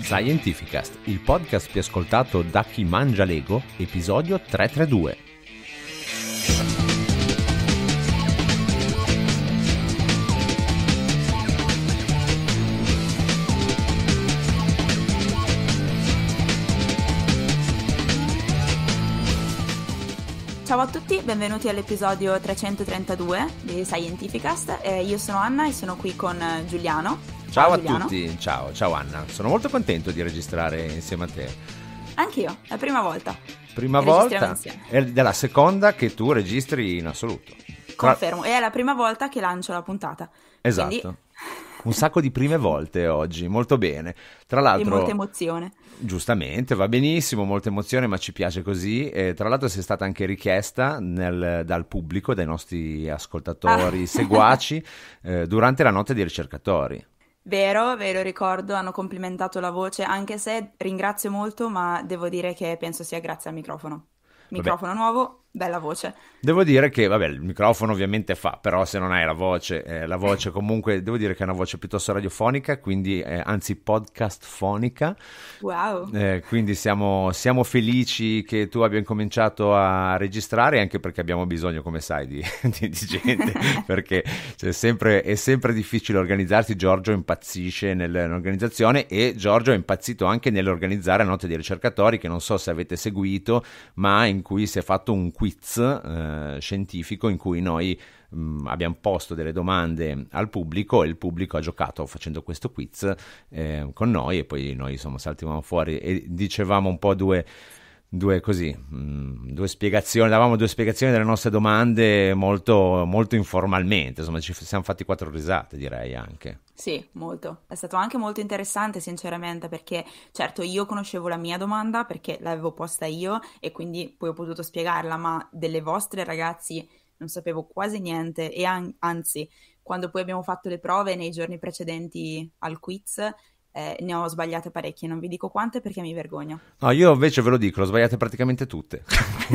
Scientificast, il podcast più ascoltato da chi mangia Lego, episodio 332. benvenuti all'episodio 332 di Scientificast. Eh, io sono Anna e sono qui con eh, Giuliano. Ciao, ciao a Giuliano. tutti, ciao, ciao Anna. Sono molto contento di registrare insieme a te. Anch'io, è la prima volta. Prima volta? Insieme. È la seconda che tu registri in assoluto. Confermo, è la prima volta che lancio la puntata. Esatto. Quindi un sacco di prime volte oggi, molto bene. Tra l'altro... E molta emozione. Giustamente, va benissimo, molta emozione, ma ci piace così. E, tra l'altro sei stata anche richiesta nel, dal pubblico, dai nostri ascoltatori, ah. seguaci, eh, durante la notte dei ricercatori. Vero, ve lo ricordo, hanno complimentato la voce, anche se ringrazio molto, ma devo dire che penso sia grazie al microfono. Microfono Vabbè. nuovo, Bella voce. Devo dire che, vabbè, il microfono ovviamente fa, però se non hai la voce, eh, la voce comunque, devo dire che è una voce piuttosto radiofonica, quindi eh, anzi podcast fonica. Wow. Eh, quindi siamo, siamo, felici che tu abbia incominciato a registrare, anche perché abbiamo bisogno, come sai, di, di, di gente, perché cioè, sempre, è sempre difficile organizzarsi. Giorgio impazzisce nell'organizzazione e Giorgio è impazzito anche nell'organizzare Notte dei ricercatori, che non so se avete seguito, ma in cui si è fatto un quiz eh, scientifico in cui noi mh, mm, abbiamo posto delle domande al pubblico e il pubblico ha giocato facendo questo quiz eh, con noi e poi noi insomma saltivamo fuori e dicevamo un po' due due, così, mm, due spiegazioni, davamo due spiegazioni delle nostre domande molto, molto informalmente, insomma ci siamo fatti quattro risate direi anche. Sì, molto. È stato anche molto interessante, sinceramente, perché certo io conoscevo la mia domanda perché l'avevo posta io e quindi poi ho potuto spiegarla, ma delle vostre ragazzi non sapevo quasi niente e an- anzi, quando poi abbiamo fatto le prove nei giorni precedenti al quiz, eh, ne ho sbagliate parecchie, non vi dico quante perché mi vergogno. No, io invece ve lo dico, le ho sbagliate praticamente tutte.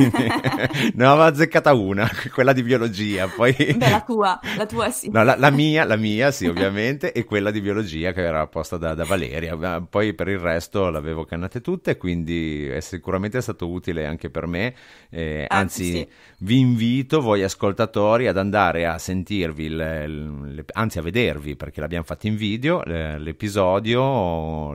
ne avevo azzeccata una, quella di biologia, poi... Beh, la tua, la tua sì. No, la, la mia, la mia sì, ovviamente, e quella di biologia che era apposta da, da Valeria. Poi per il resto l'avevo cannate tutte, quindi è sicuramente stato utile anche per me. Eh, ah, anzi, sì. vi invito voi ascoltatori ad andare a sentirvi, le, le, anzi a vedervi, perché l'abbiamo fatto in video, l'episodio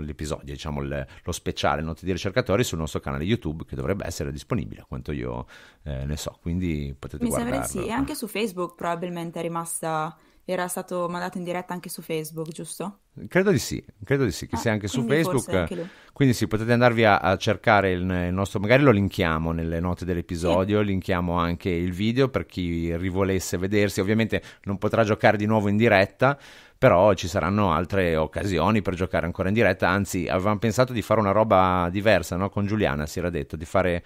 l'episodio, diciamo il, lo speciale Notte di ricercatori sul nostro canale YouTube che dovrebbe essere disponibile, a quanto io eh, ne so, quindi potete Mi guardarlo. Mi sembra sì, e anche su Facebook probabilmente è rimasta era stato mandato in diretta anche su Facebook, giusto? Credo di sì, credo di sì, che ah, sia anche su Facebook. Anche quindi sì, potete andarvi a, a cercare il, il, nostro, magari lo linkiamo nelle note dell'episodio, sì. linkiamo anche il video per chi rivolesse vedersi. Ovviamente non potrà giocare di nuovo in diretta, però ci saranno altre occasioni per giocare ancora in diretta, anzi avevamo pensato di fare una roba diversa no? con Giuliana, si era detto, di fare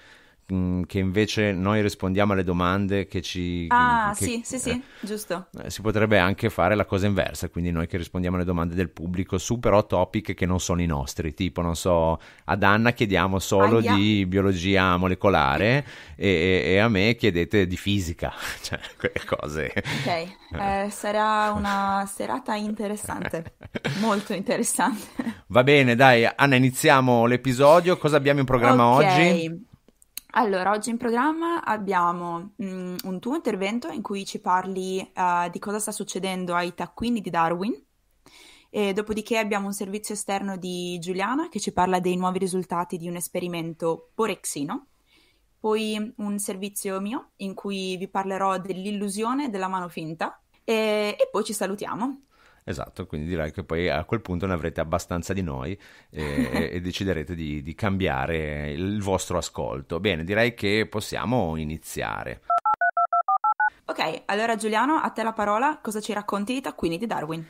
Mm, che invece noi rispondiamo alle domande che ci... Ah che, sì, sì, sì, eh, giusto. Eh, si potrebbe anche fare la cosa inversa, quindi noi che rispondiamo alle domande del pubblico su però topic che non sono i nostri, tipo non so, ad Anna chiediamo solo Aia. di biologia molecolare e, e, a me chiedete di fisica, cioè quelle cose. Ok, eh, sarà una serata interessante, molto interessante. Va bene, dai Anna, iniziamo l'episodio, cosa abbiamo in programma okay. oggi? Allora, oggi in programma abbiamo mh, mm, un tuo intervento in cui ci parli eh, di cosa sta succedendo ai taccuini di Darwin. E dopodiché abbiamo un servizio esterno di Giuliana che ci parla dei nuovi risultati di un esperimento porexino. Poi un servizio mio in cui vi parlerò dell'illusione della mano finta. e, e poi ci salutiamo. Esatto, quindi direi che poi a quel punto ne avrete abbastanza di noi e, eh, e deciderete di, di cambiare il vostro ascolto. Bene, direi che possiamo iniziare. Ok, allora Giuliano, a te la parola, cosa ci racconti di Taccuini di Darwin?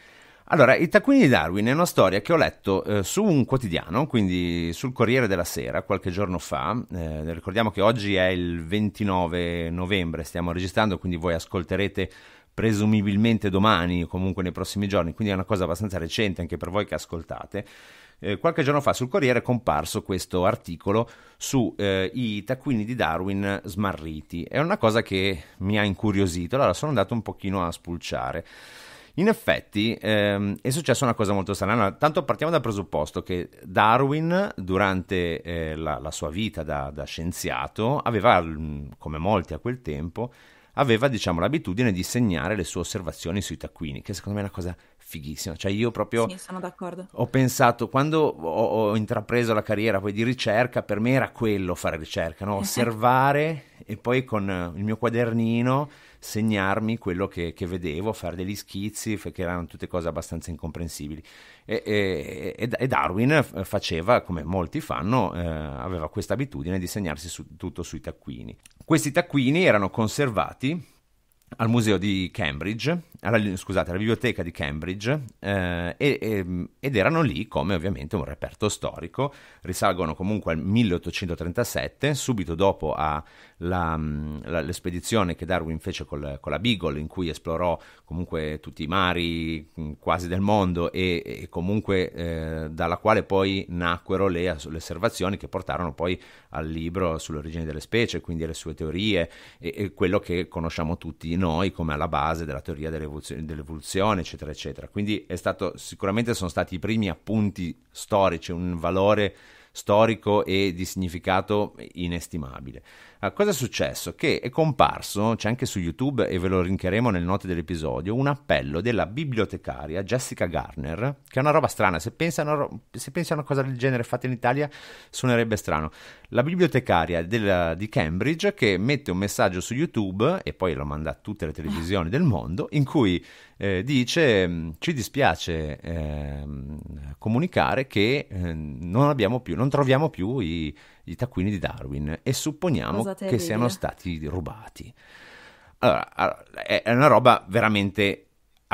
Allora, I taccuini di Darwin è una storia che ho letto eh, su un quotidiano, quindi sul Corriere della Sera, qualche giorno fa. Eh, ricordiamo che oggi è il 29 novembre, stiamo registrando, quindi voi ascolterete presumibilmente domani o comunque nei prossimi giorni, quindi è una cosa abbastanza recente anche per voi che ascoltate. Eh, qualche giorno fa sul Corriere è comparso questo articolo su eh, taccuini di Darwin smarriti. È una cosa che mi ha incuriosito, allora sono andato un pochino a spulciare. In effetti ehm, è successa una cosa molto strana. tanto partiamo dal presupposto che Darwin, durante eh, la, la, sua vita da, da scienziato, aveva, mm, come molti a quel tempo, aveva diciamo, l'abitudine di segnare le sue osservazioni sui taccuini, che secondo me è una cosa fighissima. Cioè io proprio sì, sono d'accordo. ho pensato, quando ho, ho, intrapreso la carriera poi di ricerca, per me era quello fare ricerca, no? osservare e poi con il mio quadernino segnarmi quello che, che vedevo, fare degli schizzi, che erano tutte cose abbastanza incomprensibili. E, e, e Darwin faceva, come molti fanno, eh, aveva questa abitudine di segnarsi su, tutto sui taccuini. Questi taccuini erano conservati al museo di Cambridge alla, scusate, alla biblioteca di Cambridge eh, e, e, ed erano lì come ovviamente un reperto storico, risalgono comunque al 1837, subito dopo l'espedizione che Darwin fece col, con la Beagle in cui esplorò comunque tutti i mari mm, quasi del mondo e, e comunque eh, dalla quale poi nacquero le, le, osservazioni che portarono poi al libro sull'origine delle specie, quindi le sue teorie e, e quello che conosciamo tutti noi come alla base della teoria dell'evoluzione dell'evoluzione, eccetera, eccetera. Quindi è stato, sicuramente sono stati i primi appunti storici, un valore storico e di significato inestimabile. Uh, cosa è successo? Che è comparso, c'è anche su YouTube e ve lo linkeremo nel note dell'episodio, un appello della bibliotecaria Jessica Garner, che è una roba strana, se pensi a una, ro- se pensi a una cosa del genere fatta in Italia suonerebbe strano la bibliotecaria del, di Cambridge che mette un messaggio su YouTube e poi lo manda a tutte le televisioni del mondo in cui eh, dice mm, ci dispiace eh, comunicare che eh, non abbiamo più, non troviamo più i, i taccuini di Darwin e supponiamo che siano stati rubati. Allora, è una roba veramente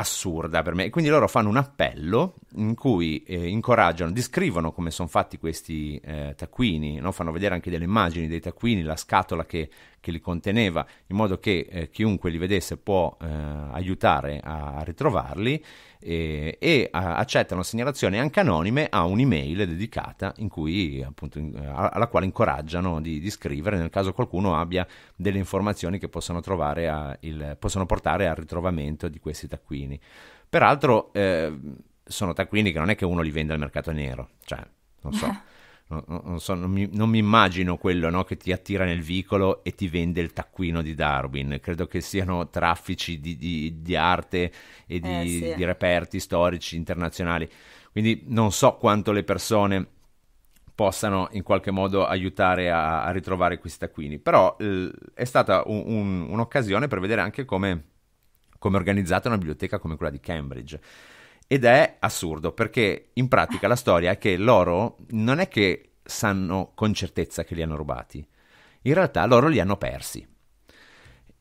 assurda per me. E quindi loro fanno un appello in cui eh, incoraggiano, descrivono come sono fatti questi eh, taccuini, no? fanno vedere anche delle immagini dei taccuini, la scatola che, che li conteneva, in modo che eh, chiunque li vedesse può eh, aiutare a ritrovarli eh, e, e eh, a, accettano segnalazioni anche anonime a un'email dedicata cui, appunto, in, eh, a, alla quale incoraggiano di, di, scrivere nel caso qualcuno abbia delle informazioni che possono, a, il, possono portare al ritrovamento di questi taccuini. Peraltro eh, sono taccuini che non è che uno li vende al mercato nero, cioè, non so. non, so, non, mi, non mi, immagino quello no, che ti attira nel vicolo e ti vende il taccuino di Darwin. Credo che siano traffici di, di, di arte e di, eh, sì. di, reperti storici internazionali. Quindi non so quanto le persone possano in qualche modo aiutare a, a ritrovare questi taccuini, però eh, è stata un, un, un'occasione per vedere anche come, come è organizzata una biblioteca come quella di Cambridge ed è assurdo perché in pratica la storia è che loro non è che sanno con certezza che li hanno rubati, in realtà loro li hanno persi.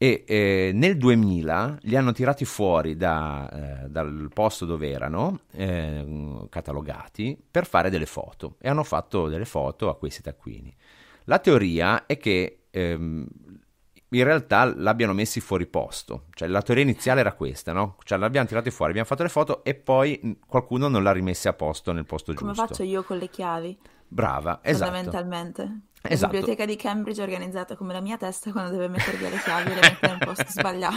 E eh, nel 2000 li hanno tirati fuori da, eh, dal posto dove erano eh, catalogati per fare delle foto e hanno fatto delle foto a questi taccuini. La teoria è che ehm, in realtà l'abbiano messi fuori posto. Cioè la teoria iniziale era questa, no? Cioè l'abbiamo tirato fuori, abbiamo fatto le foto e poi qualcuno non l'ha rimessa a posto nel posto giusto. Come faccio io con le chiavi? Brava, esatto. Fondamentalmente. Esatto. La biblioteca di Cambridge è organizzata come la mia testa quando deve mettere via le chiavi e le mette in un posto sbagliato.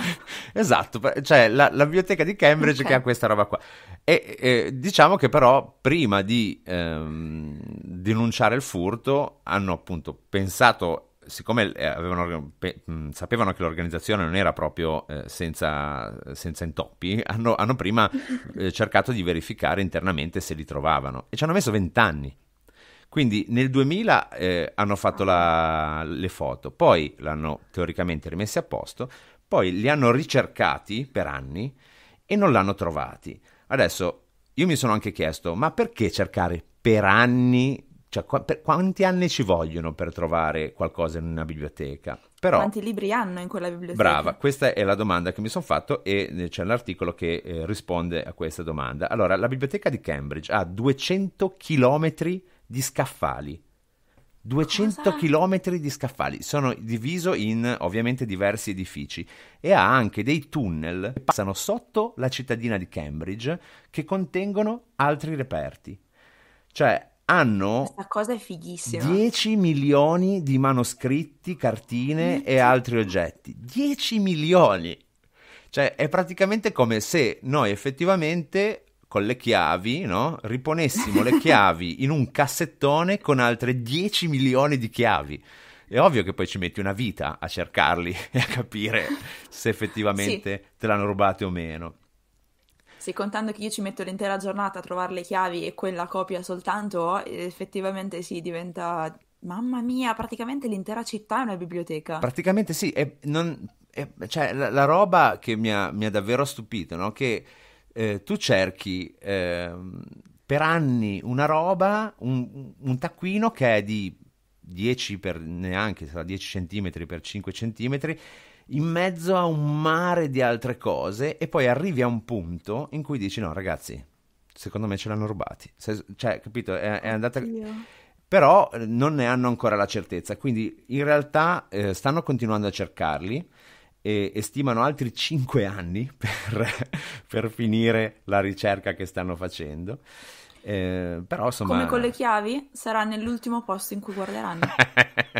esatto, cioè la, la, biblioteca di Cambridge okay. che ha questa roba qua. E, e diciamo che però prima di ehm, denunciare il furto hanno appunto pensato siccome eh, avevano, sapevano che l'organizzazione non era proprio eh, senza, senza intoppi, hanno, hanno prima eh, cercato di verificare internamente se li trovavano e ci hanno messo vent'anni. Quindi nel 2000 eh, hanno fatto la, le foto, poi l'hanno teoricamente rimessi a posto, poi li hanno ricercati per anni e non l'hanno trovati. Adesso io mi sono anche chiesto, ma perché cercare per anni cioè, qu- per quanti anni ci vogliono per trovare qualcosa in una biblioteca? Però, quanti libri hanno in quella biblioteca? Brava, questa è la domanda che mi sono fatto e eh, c'è l'articolo che eh, risponde a questa domanda. Allora, la biblioteca di Cambridge ha 200 km di scaffali. 200 Cosa? km di scaffali, sono diviso in ovviamente diversi edifici e ha anche dei tunnel che passano sotto la cittadina di Cambridge che contengono altri reperti. Cioè hanno Questa cosa è fighissima. 10 milioni di manoscritti, cartine e altri oggetti. 10 milioni! Cioè, è praticamente come se noi effettivamente con le chiavi, no? Riponessimo le chiavi in un cassettone con altre 10 milioni di chiavi. È ovvio che poi ci metti una vita a cercarli e a capire se effettivamente sì. te l'hanno rubate o meno. Se contando che io ci metto l'intera giornata a trovare le chiavi e quella copia soltanto, effettivamente si sì, diventa... Mamma mia, praticamente l'intera città è una biblioteca. Praticamente sì, e non, e, cioè, la, la, roba che mi ha, mi ha davvero stupito, no? che eh, tu cerchi eh, per anni una roba, un, un taccuino che è di 10 per neanche sarà 10 cm per 5 cm in mezzo a un mare di altre cose e poi arrivi a un punto in cui dici no ragazzi, secondo me ce l'hanno rubati. Se, cioè, capito? È, è andata... Però eh, non ne hanno ancora la certezza, quindi in realtà eh, stanno continuando a cercarli e, e stimano altri 5 anni per, per finire la ricerca che stanno facendo. Eh, però insomma... Come con le chiavi sarà nell'ultimo posto in cui guarderanno.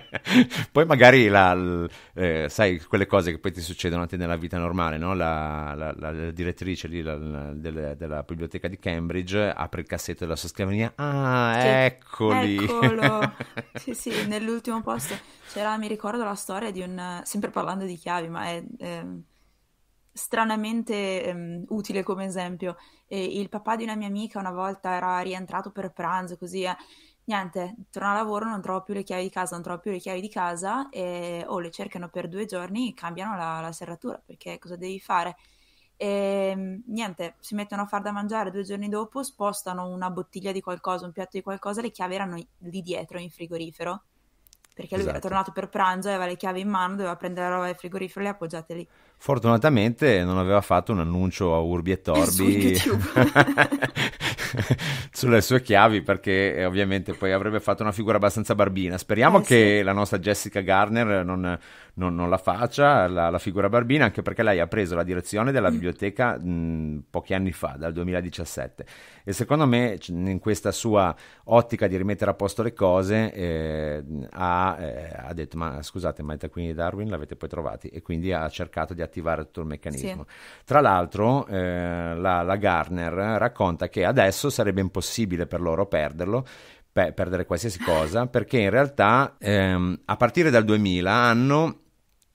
poi magari la, l, eh, sai quelle cose che poi ti succedono anche nella vita normale, no? la, la, la, direttrice lì, delle, della biblioteca di Cambridge apre il cassetto della sua scrivania, ah sì. eccoli! Eccolo! sì sì, nell'ultimo posto c'era, mi ricordo la storia di un, sempre parlando di chiavi, ma è... Eh, stranamente ehm, utile come esempio. E il papà di una mia amica una volta era rientrato per pranzo, così eh. niente, torna a lavoro, non trovo più le chiavi di casa, non trovo più le chiavi di casa e o oh, le cercano per due giorni, cambiano la, la serratura perché cosa devi fare? E, ehm, niente, si mettono a far da mangiare due giorni dopo, spostano una bottiglia di qualcosa, un piatto di qualcosa, le chiavi erano lì dietro in frigorifero perché lui esatto. era tornato per pranzo, aveva le chiavi in mano, doveva prendere la roba del frigorifero e le appoggiate lì. Fortunatamente non aveva fatto un annuncio a Urbi e eh, Torbi su sulle sue chiavi perché eh, ovviamente poi avrebbe fatto una figura abbastanza barbina. Speriamo eh, che sì. la nostra Jessica Garner non, non, non la faccia, la, la, figura barbina, anche perché lei ha preso la direzione della mm. biblioteca mh, pochi anni fa, dal 2017. E secondo me, in questa sua ottica di rimettere a posto le cose, eh, ha, eh, ha, detto: Ma scusate, ma i taccuini di Darwin l'avete poi trovati? E quindi ha cercato di attivare tutto il meccanismo. Sì. Tra l'altro, eh, la, la Garner racconta che adesso sarebbe impossibile per loro perderlo perdere qualsiasi cosa, perché in realtà ehm, a partire dal 2000 hanno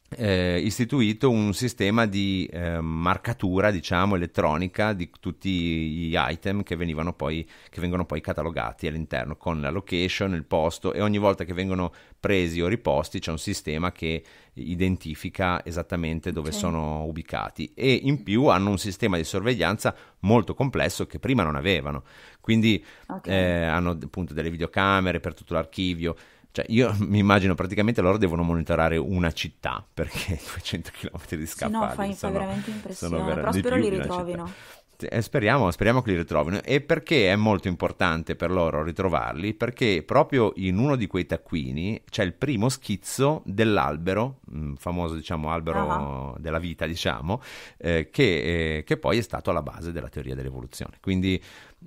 eh, istituito un sistema di eh, marcatura, diciamo, elettronica di tutti gli item che, poi, che, vengono poi catalogati all'interno con la location, il posto e ogni volta che vengono presi o riposti c'è un sistema che identifica esattamente dove okay. sono ubicati e in più hanno un sistema di sorveglianza molto complesso che prima non avevano. Quindi okay. eh, hanno appunto delle videocamere per tutto l'archivio cioè, io mi immagino praticamente loro devono monitorare una città perché 200 km di scaffali. Sì, no, fa, sono, fa veramente impressione. Vera- Però spero li ritrovino. Eh, speriamo, speriamo, che li ritrovino. E perché è molto importante per loro ritrovarli? Perché proprio in uno di quei taccuini c'è il primo schizzo dell'albero Mm, famoso diciamo, albero uh-huh. della vita, diciamo, eh, che, eh, che, poi è stato alla base della teoria dell'evoluzione. Quindi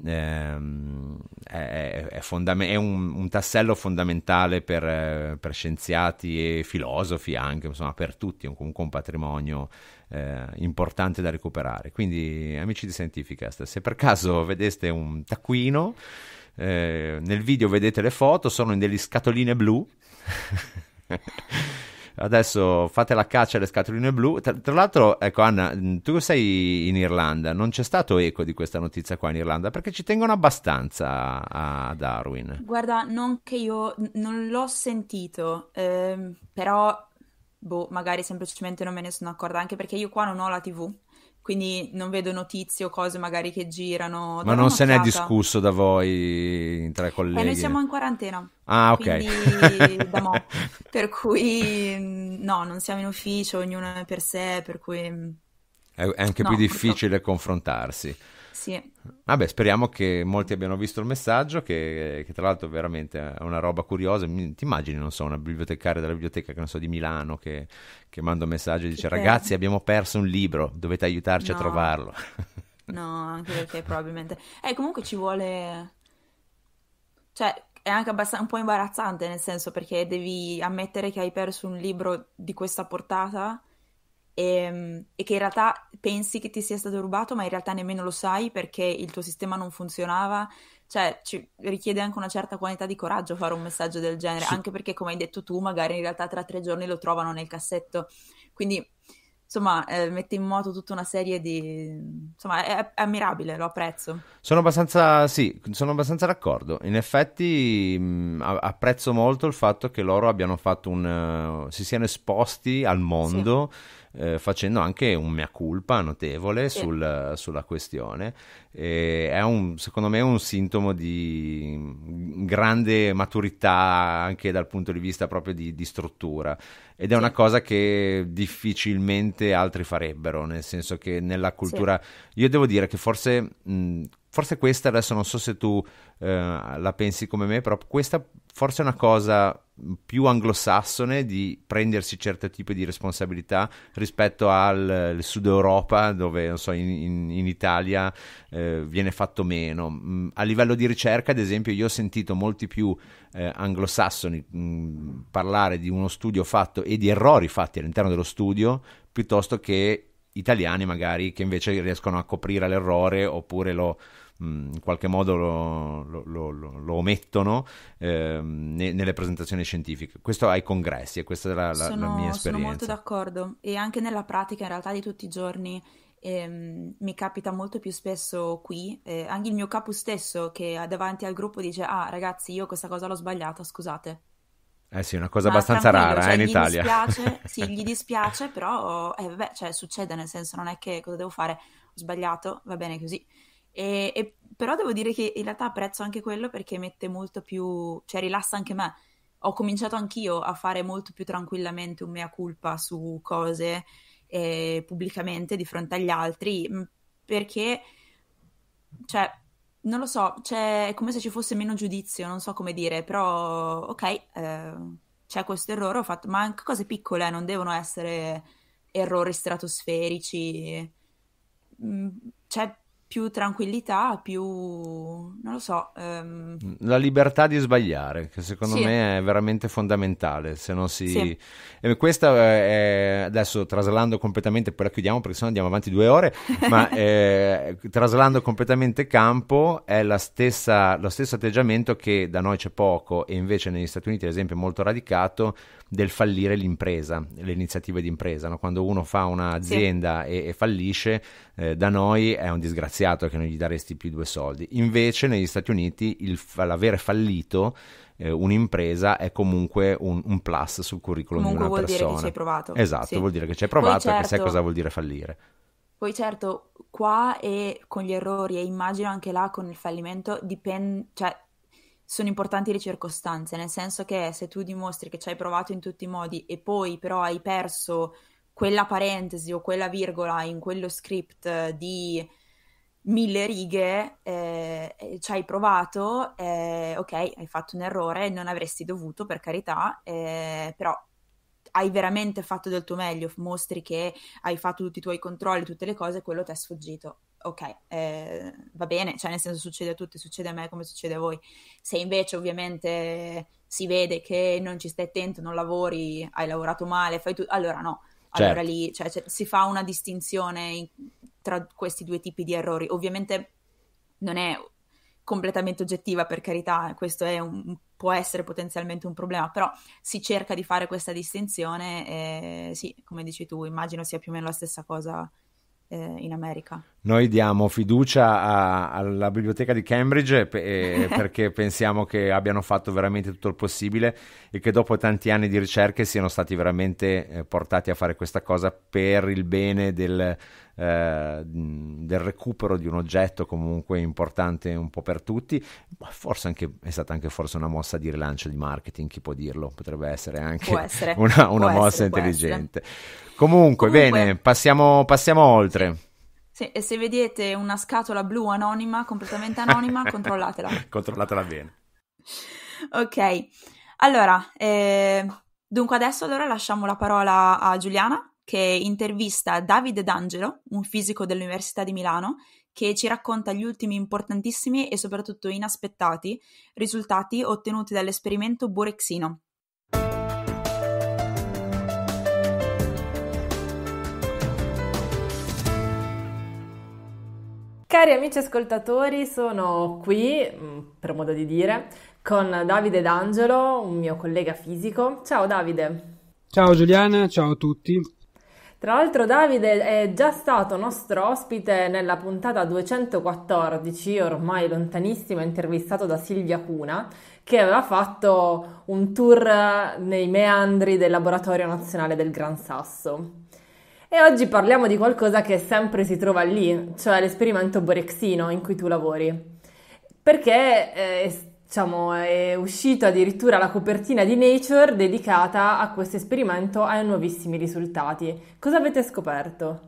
ehm, è, è, fondam- è un, un, tassello fondamentale per, per, scienziati e filosofi anche, insomma, per tutti, è comunque un patrimonio eh, importante da recuperare. Quindi, amici di Scientificast, se per caso vedeste un taccuino... Eh, nel video vedete le foto, sono in delle scatoline blu. Adesso fate la caccia alle scatoline blu. Tra, tra, l'altro, ecco Anna, mm, tu sei in Irlanda, non c'è stato eco di questa notizia qua in Irlanda perché ci tengono abbastanza a, a Darwin. Guarda, non che io non l'ho sentito, ehm, però boh, magari semplicemente non me ne sono accorta, anche perché io qua non ho la TV quindi non vedo notizie o cose magari che girano. Ma non se ne è discusso da voi tra colleghi? Eh, noi siamo in quarantena. Ah, ok. mo, per cui mm, no, non siamo in ufficio, ognuno è per sé, per cui... Mm, è anche no, più difficile purtroppo. confrontarsi. Sì. Vabbè, speriamo che molti abbiano visto il messaggio, che, che tra l'altro è veramente è una roba curiosa. ti immagini, non so, una bibliotecaria della biblioteca, che non so, di Milano, che, che manda un messaggio e dice ragazzi abbiamo perso un libro, dovete aiutarci no. a trovarlo. no, anche perché probabilmente... Eh, comunque ci vuole... Cioè, è anche abbastanza un po' imbarazzante nel senso perché devi ammettere che hai perso un libro di questa portata e, ehm, e, che in realtà pensi che ti sia stato rubato, ma in realtà nemmeno lo sai perché il tuo sistema non funzionava. Cioè, ci richiede anche una certa quantità di coraggio fare un messaggio del genere, sì. anche perché, come hai detto tu, magari in realtà tra tre giorni lo trovano nel cassetto. Quindi, insomma, eh, mette in moto tutta una serie di... insomma, è, è, ammirabile, lo apprezzo. Sono abbastanza, sì, sono abbastanza d'accordo. In effetti mh, mm, apprezzo molto il fatto che loro abbiano fatto un... Uh, si siano esposti al mondo... Sì eh, facendo anche un mea culpa notevole sì. sul, sulla questione. E è un, secondo me un sintomo di grande maturità anche dal punto di vista proprio di, di struttura ed è sì. una cosa che difficilmente altri farebbero, nel senso che nella cultura... Sì. Io devo dire che forse... Mh, forse questa adesso non so se tu eh, la pensi come me, però questa forse è una cosa più anglosassone di prendersi certi tipi di responsabilità rispetto al eh, Sud Europa dove non so, in, in, Italia eh, viene fatto meno. Mm, a livello di ricerca, ad esempio, io ho sentito molti più eh, anglosassoni mh, mm, parlare di uno studio fatto e di errori fatti all'interno dello studio piuttosto che italiani magari che invece riescono a coprire l'errore oppure lo, Mm, in qualche modo lo, lo, lo, lo omettono eh, nelle presentazioni scientifiche. Questo ai congressi e questa è la, la, sono, la mia esperienza. Sono molto d'accordo e anche nella pratica in realtà di tutti i giorni Ehm, mi capita molto più spesso qui, eh, anche il mio capo stesso che davanti al gruppo dice ah ragazzi io questa cosa l'ho sbagliata, scusate. Eh sì, una cosa Ma abbastanza rara cioè, eh, in Italia. Dispiace, sì, gli dispiace, però eh, vabbè, cioè, succede nel senso non è che cosa devo fare, ho sbagliato, va bene così. E, e, però devo dire che in realtà apprezzo anche quello perché mette molto più, cioè rilassa anche me. Ho cominciato anch'io a fare molto più tranquillamente un mea culpa su cose eh, pubblicamente di fronte agli altri perché, cioè, non lo so, cioè, è come se ci fosse meno giudizio, non so come dire, però ok, eh, c'è questo errore, ho fatto, ma anche cose piccole eh, non devono essere errori stratosferici. Cioè, più tranquillità, più... non lo so. Um... La libertà di sbagliare, che secondo sì. me è veramente fondamentale, se non si... Sì. E questa è, adesso traslando completamente, poi la chiudiamo perché sennò andiamo avanti due ore, ma eh, traslando completamente campo è la stessa, lo stesso atteggiamento che da noi c'è poco e invece negli Stati Uniti ad esempio è molto radicato del fallire l'impresa, le iniziative di impresa, no? quando uno fa un'azienda sì. e, e, fallisce, eh, da noi è un disgraziato disgraziato che non gli daresti più due soldi. Invece negli Stati Uniti il, l'avere fallito eh, un'impresa è comunque un, un, plus sul curriculum comunque di una persona. vuol dire che ci hai provato. Esatto, sì. vuol dire che ci hai provato Poi, certo, perché sai cosa vuol dire fallire. Poi certo, qua e con gli errori e immagino anche là con il fallimento dipende... Cioè, sono importanti le circostanze, nel senso che se tu dimostri che ci hai provato in tutti i modi e poi però hai perso quella parentesi o quella virgola in quello script eh, di mille righe, eh, ci hai provato, eh, ok, hai fatto un errore, non avresti dovuto per carità, eh, però hai veramente fatto del tuo meglio, mostri che hai fatto tutti i tuoi controlli, tutte le cose, quello ti è sfuggito. Ok, eh, va bene, cioè nel senso succede a tutti, succede a me come succede a voi. Se invece ovviamente si vede che non ci stai attento, non lavori, hai lavorato male, fai tu... allora no, allora certo. lì cioè, cioè, si fa una distinzione in tra questi due tipi di errori. Ovviamente non è completamente oggettiva, per carità, questo è un, può essere potenzialmente un problema, però si cerca di fare questa distinzione e sì, come dici tu, immagino sia più o meno la stessa cosa eh, in America noi diamo fiducia a, alla biblioteca di Cambridge pe- perché pensiamo che abbiano fatto veramente tutto il possibile e che dopo tanti anni di ricerche siano stati veramente eh, portati a fare questa cosa per il bene del, eh, del, recupero di un oggetto comunque importante un po' per tutti, ma forse anche, è stata anche forse una mossa di rilancio di marketing, chi può dirlo, potrebbe essere anche essere. una, una mossa essere, intelligente. Comunque, comunque, bene, passiamo, passiamo oltre. Sì, e se vedete una scatola blu anonima, completamente anonima, controllatela. controllatela bene. Ok, allora, eh, dunque adesso allora lasciamo la parola a Giuliana che intervista Davide D'Angelo, un fisico dell'Università di Milano, che ci racconta gli ultimi importantissimi e soprattutto inaspettati risultati ottenuti dall'esperimento burexino, Cari amici ascoltatori, sono qui, mm, per modo di dire, con Davide D'Angelo, un mio collega fisico. Ciao Davide. Ciao Giuliana, ciao a tutti. Tra l'altro Davide è già stato nostro ospite nella puntata 214, ormai lontanissima, intervistato da Silvia Cuna, che aveva fatto un tour nei meandri del Laboratorio Nazionale del Gran Sasso. E oggi parliamo di qualcosa che sempre si trova lì, cioè l'esperimento Borexino in cui tu lavori. Perché eh, diciamo, è uscita addirittura la copertina di Nature dedicata a questo esperimento e ai nuovissimi risultati. Cosa avete scoperto?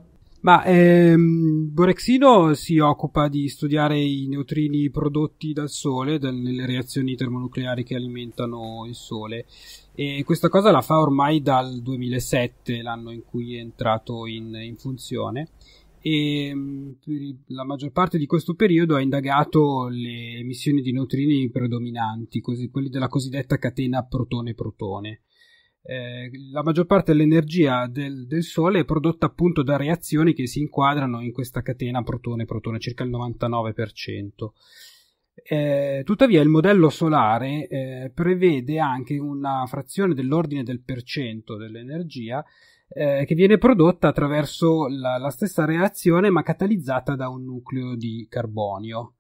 Ma ehm, Borexino si occupa di studiare i neutrini prodotti dal Sole, dal, nelle reazioni termonucleari che alimentano il Sole. E questa cosa la fa ormai dal 2007, l'anno in cui è entrato in, in funzione. E mm, la maggior parte di questo periodo ha indagato le emissioni di neutrini predominanti, quelli della cosiddetta catena protone-protone. Eh, la maggior parte dell'energia del, del, Sole è prodotta appunto da reazioni che si inquadrano in questa catena protone-protone, circa il 99%. Eh, tuttavia il modello solare eh, prevede anche una frazione dell'ordine del percento dell'energia eh, che viene prodotta attraverso la, la, stessa reazione ma catalizzata da un nucleo di carbonio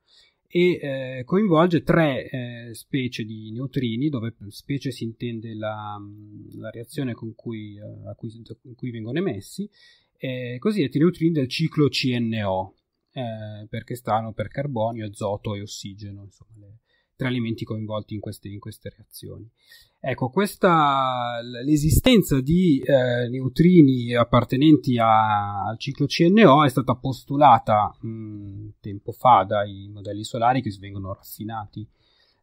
e eh, coinvolge tre eh, specie di neutrini, dove specie si intende la, mm, la reazione con cui, eh, cui, con cui vengono emessi, eh, cosiddetti neutrini del ciclo CNO eh, perché stanno per carbonio, azoto e ossigeno, insomma, le, tre elementi coinvolti in queste, in queste reazioni. Ecco, questa, l'esistenza di eh, neutrini appartenenti a, al ciclo CNO è stata postulata mh, mm, tempo fa dai modelli solari che vengono raffinati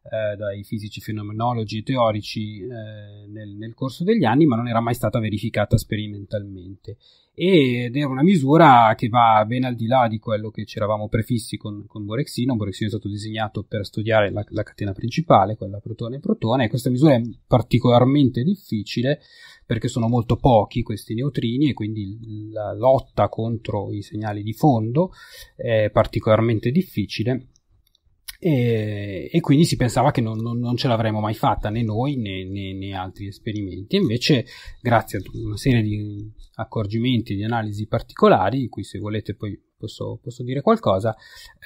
eh, dai fisici fenomenologi e teorici eh, nel, nel, corso degli anni, ma non era mai stata verificata sperimentalmente. Ed era una misura che va ben al di là di quello che ci eravamo prefissi con, con Borexino. Borexino è stato disegnato per studiare la, la catena principale, quella protone-protone, e questa misura è particolarmente difficile perché sono molto pochi questi neutrini e quindi la lotta contro i segnali di fondo è particolarmente difficile e, e quindi si pensava che non, non, non, ce l'avremmo mai fatta né noi né, né, né altri esperimenti. Invece, grazie a una serie di accorgimenti e di analisi particolari, di cui se volete poi Posso, posso, dire qualcosa,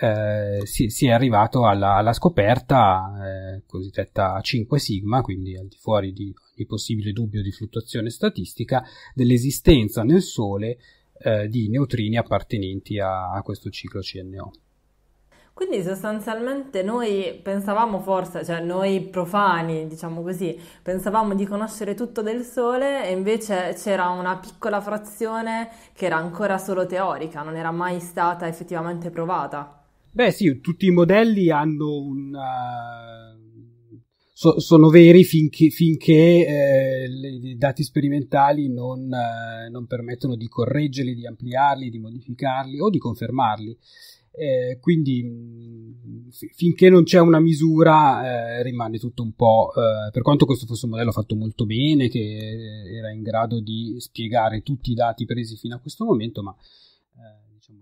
eh, si, si, è arrivato alla, alla scoperta eh, cosiddetta 5 sigma, quindi al di fuori di ogni possibile dubbio di fluttuazione statistica, dell'esistenza nel Sole eh, di neutrini appartenenti a, a questo ciclo CNO. Quindi sostanzialmente noi pensavamo forse, cioè noi profani, diciamo così, pensavamo di conoscere tutto del Sole e invece c'era una piccola frazione che era ancora solo teorica, non era mai stata effettivamente provata. Beh sì, tutti i modelli hanno un... Eh, so, sono veri finché, finché eh, i dati sperimentali non, eh, non permettono di correggerli, di ampliarli, di modificarli o di confermarli eh, quindi mm, f- finché non c'è una misura eh, rimane tutto un po', eh, per quanto questo fosse un modello fatto molto bene, che eh, era in grado di spiegare tutti i dati presi fino a questo momento, ma eh, diciamo,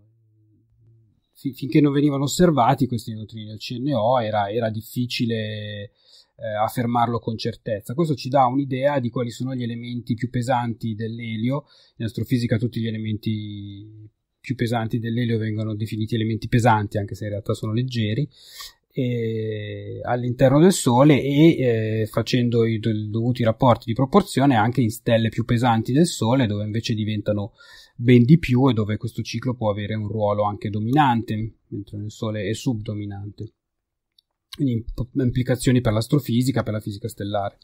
f- finché non venivano osservati questi neutrini del CNO era, era difficile eh, affermarlo con certezza. Questo ci dà un'idea di quali sono gli elementi più pesanti dell'elio, in astrofisica tutti gli elementi più pesanti dell'elio vengono definiti elementi pesanti, anche se in realtà sono leggeri, all'interno del Sole e eh, facendo i dovuti rapporti di proporzione anche in stelle più pesanti del Sole, dove invece diventano ben di più e dove questo ciclo può avere un ruolo anche dominante, mentre nel Sole è subdominante. Quindi implicazioni per l'astrofisica, per la fisica stellare.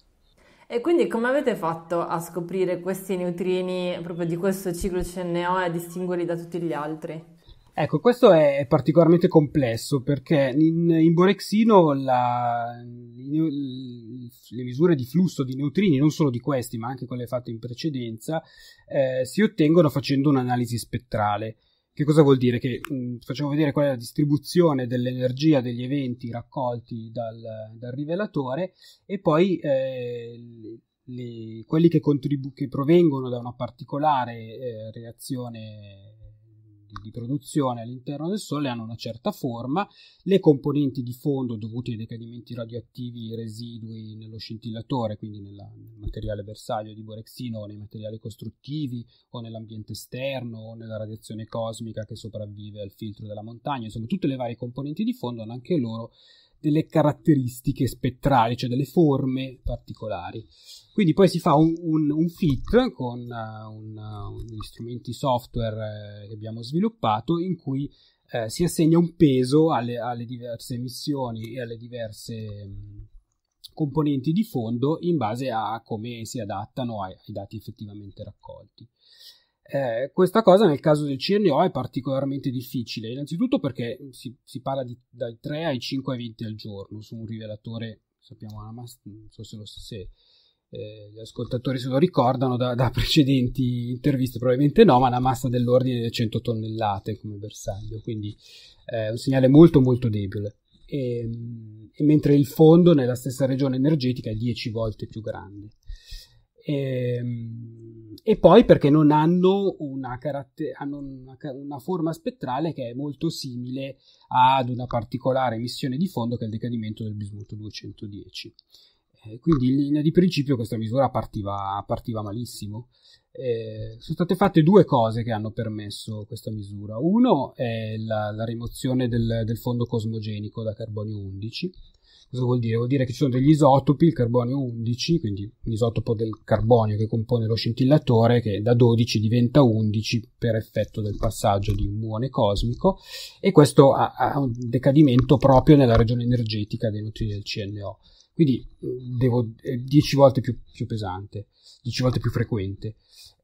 E quindi come avete fatto a scoprire questi neutrini proprio di questo ciclo CNO e a distinguerli da tutti gli altri? Ecco, questo è particolarmente complesso perché in, in Borexino la, le misure di flusso di neutrini, non solo di questi, ma anche quelle fatte in precedenza, eh, si ottengono facendo un'analisi spettrale. Che cosa vuol dire? Che mh, mm, facevo vedere qual è la distribuzione dell'energia degli eventi raccolti dal, dal rivelatore e poi eh, le, quelli che, contribu- che, provengono da una particolare eh, reazione di produzione all'interno del Sole hanno una certa forma, le componenti di fondo dovute ai decadimenti radioattivi residui nello scintillatore, quindi nella, nel materiale bersaglio di Borexino o nei materiali costruttivi o nell'ambiente esterno o nella radiazione cosmica che sopravvive al filtro della montagna, insomma tutte le varie componenti di fondo hanno anche loro delle caratteristiche spettrali, cioè delle forme particolari. Quindi poi si fa un, un, un fit con uh, un, uh, degli strumenti software eh, che abbiamo sviluppato in cui eh, si assegna un peso alle, alle, diverse missioni e alle diverse mm, componenti di fondo in base a come si adattano ai, ai dati effettivamente raccolti. Eh, questa cosa nel caso del CNO è particolarmente difficile, innanzitutto perché si, si parla di, dai 3 ai 5 eventi al giorno su un rivelatore, sappiamo, non so se, lo, se eh, gli ascoltatori se lo ricordano da, da, precedenti interviste, probabilmente no, ma la massa dell'ordine di 100 tonnellate come bersaglio, quindi eh, è eh, un segnale molto molto debole. E, ehm, e mentre il fondo nella stessa regione energetica è 10 volte più grande. E, ehm, e poi perché non hanno, una, caratter- hanno una, una, forma spettrale che è molto simile ad una particolare emissione di fondo che è il decadimento del bismuto 210. Eh, quindi in linea di principio questa misura partiva, partiva malissimo. Eh, sono state fatte due cose che hanno permesso questa misura. Uno è la, la rimozione del, del, fondo cosmogenico da carbonio 11, Cosa vuol dire? Vuol dire che ci sono degli isotopi, il carbonio 11, quindi un isotopo del carbonio che compone lo scintillatore, che da 12 diventa 11 per effetto del passaggio di un muone cosmico, e questo ha, ha un decadimento proprio nella regione energetica dei nutrienti del CNO. Quindi mm, devo, è 10 volte più, più pesante, 10 volte più frequente.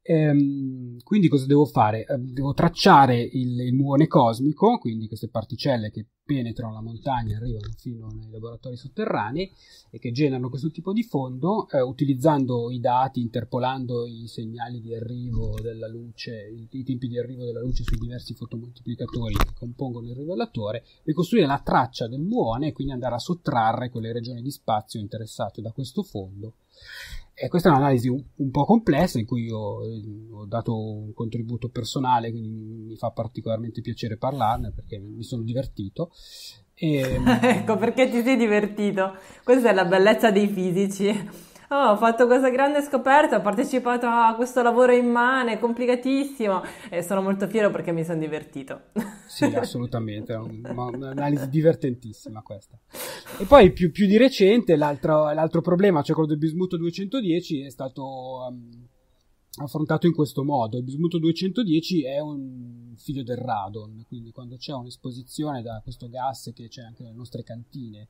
Ehm, quindi cosa devo fare? Ehm, devo tracciare il, il muone cosmico, quindi queste particelle che penetrano la montagna, arrivano fino nei laboratori sotterranei e che generano questo tipo di fondo, eh, utilizzando i dati, interpolando i segnali di arrivo della luce, i, i tempi di arrivo della luce sui diversi fotomultiplicatori che compongono il rivelatore, rivelattore, costruire la traccia del muone e quindi andare a sottrarre quelle regioni di spazio interessate da questo fondo e questa è un'analisi un, un, po' complessa in cui io eh, ho dato un contributo personale, quindi mi fa particolarmente piacere parlarne perché mi sono divertito. E... Mm, ecco perché ti sei divertito. Questa è la bellezza dei fisici oh, ho fatto questa grande scoperta, ho partecipato a questo lavoro immane, complicatissimo e sono molto fiero perché mi sono divertito. Sì, assolutamente, è un'analisi divertentissima questa. E poi più, più di recente l'altro, l'altro, problema, cioè quello del bismuto 210, è stato um, affrontato in questo modo. Il bismuto 210 è un figlio del radon, quindi quando c'è un'esposizione da questo gas che c'è anche nelle nostre cantine,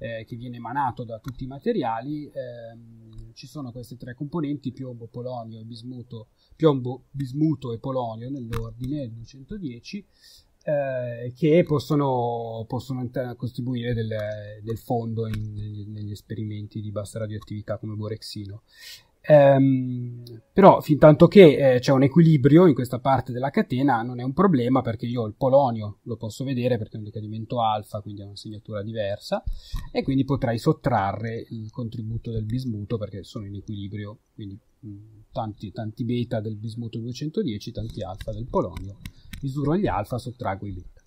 eh, che viene emanato da tutti i materiali, ehm, ci sono queste tre componenti, piombo, polonio e bismuto, piombo, bismuto e polonio nell'ordine 210, eh, che possono, possono costituire del, del fondo in, negli, negli esperimenti di bassa radioattività come Borexino. Ehm, però fin tanto che eh, c'è un equilibrio in questa parte della catena non è un problema perché io il polonio lo posso vedere perché è un decadimento alfa, quindi è una segnatura diversa e quindi potrei sottrarre il contributo del bismuto perché sono in equilibrio, quindi mh, mm, tanti, tanti, beta del bismuto 210, tanti alfa del polonio, misuro gli alfa, sottraggo i beta.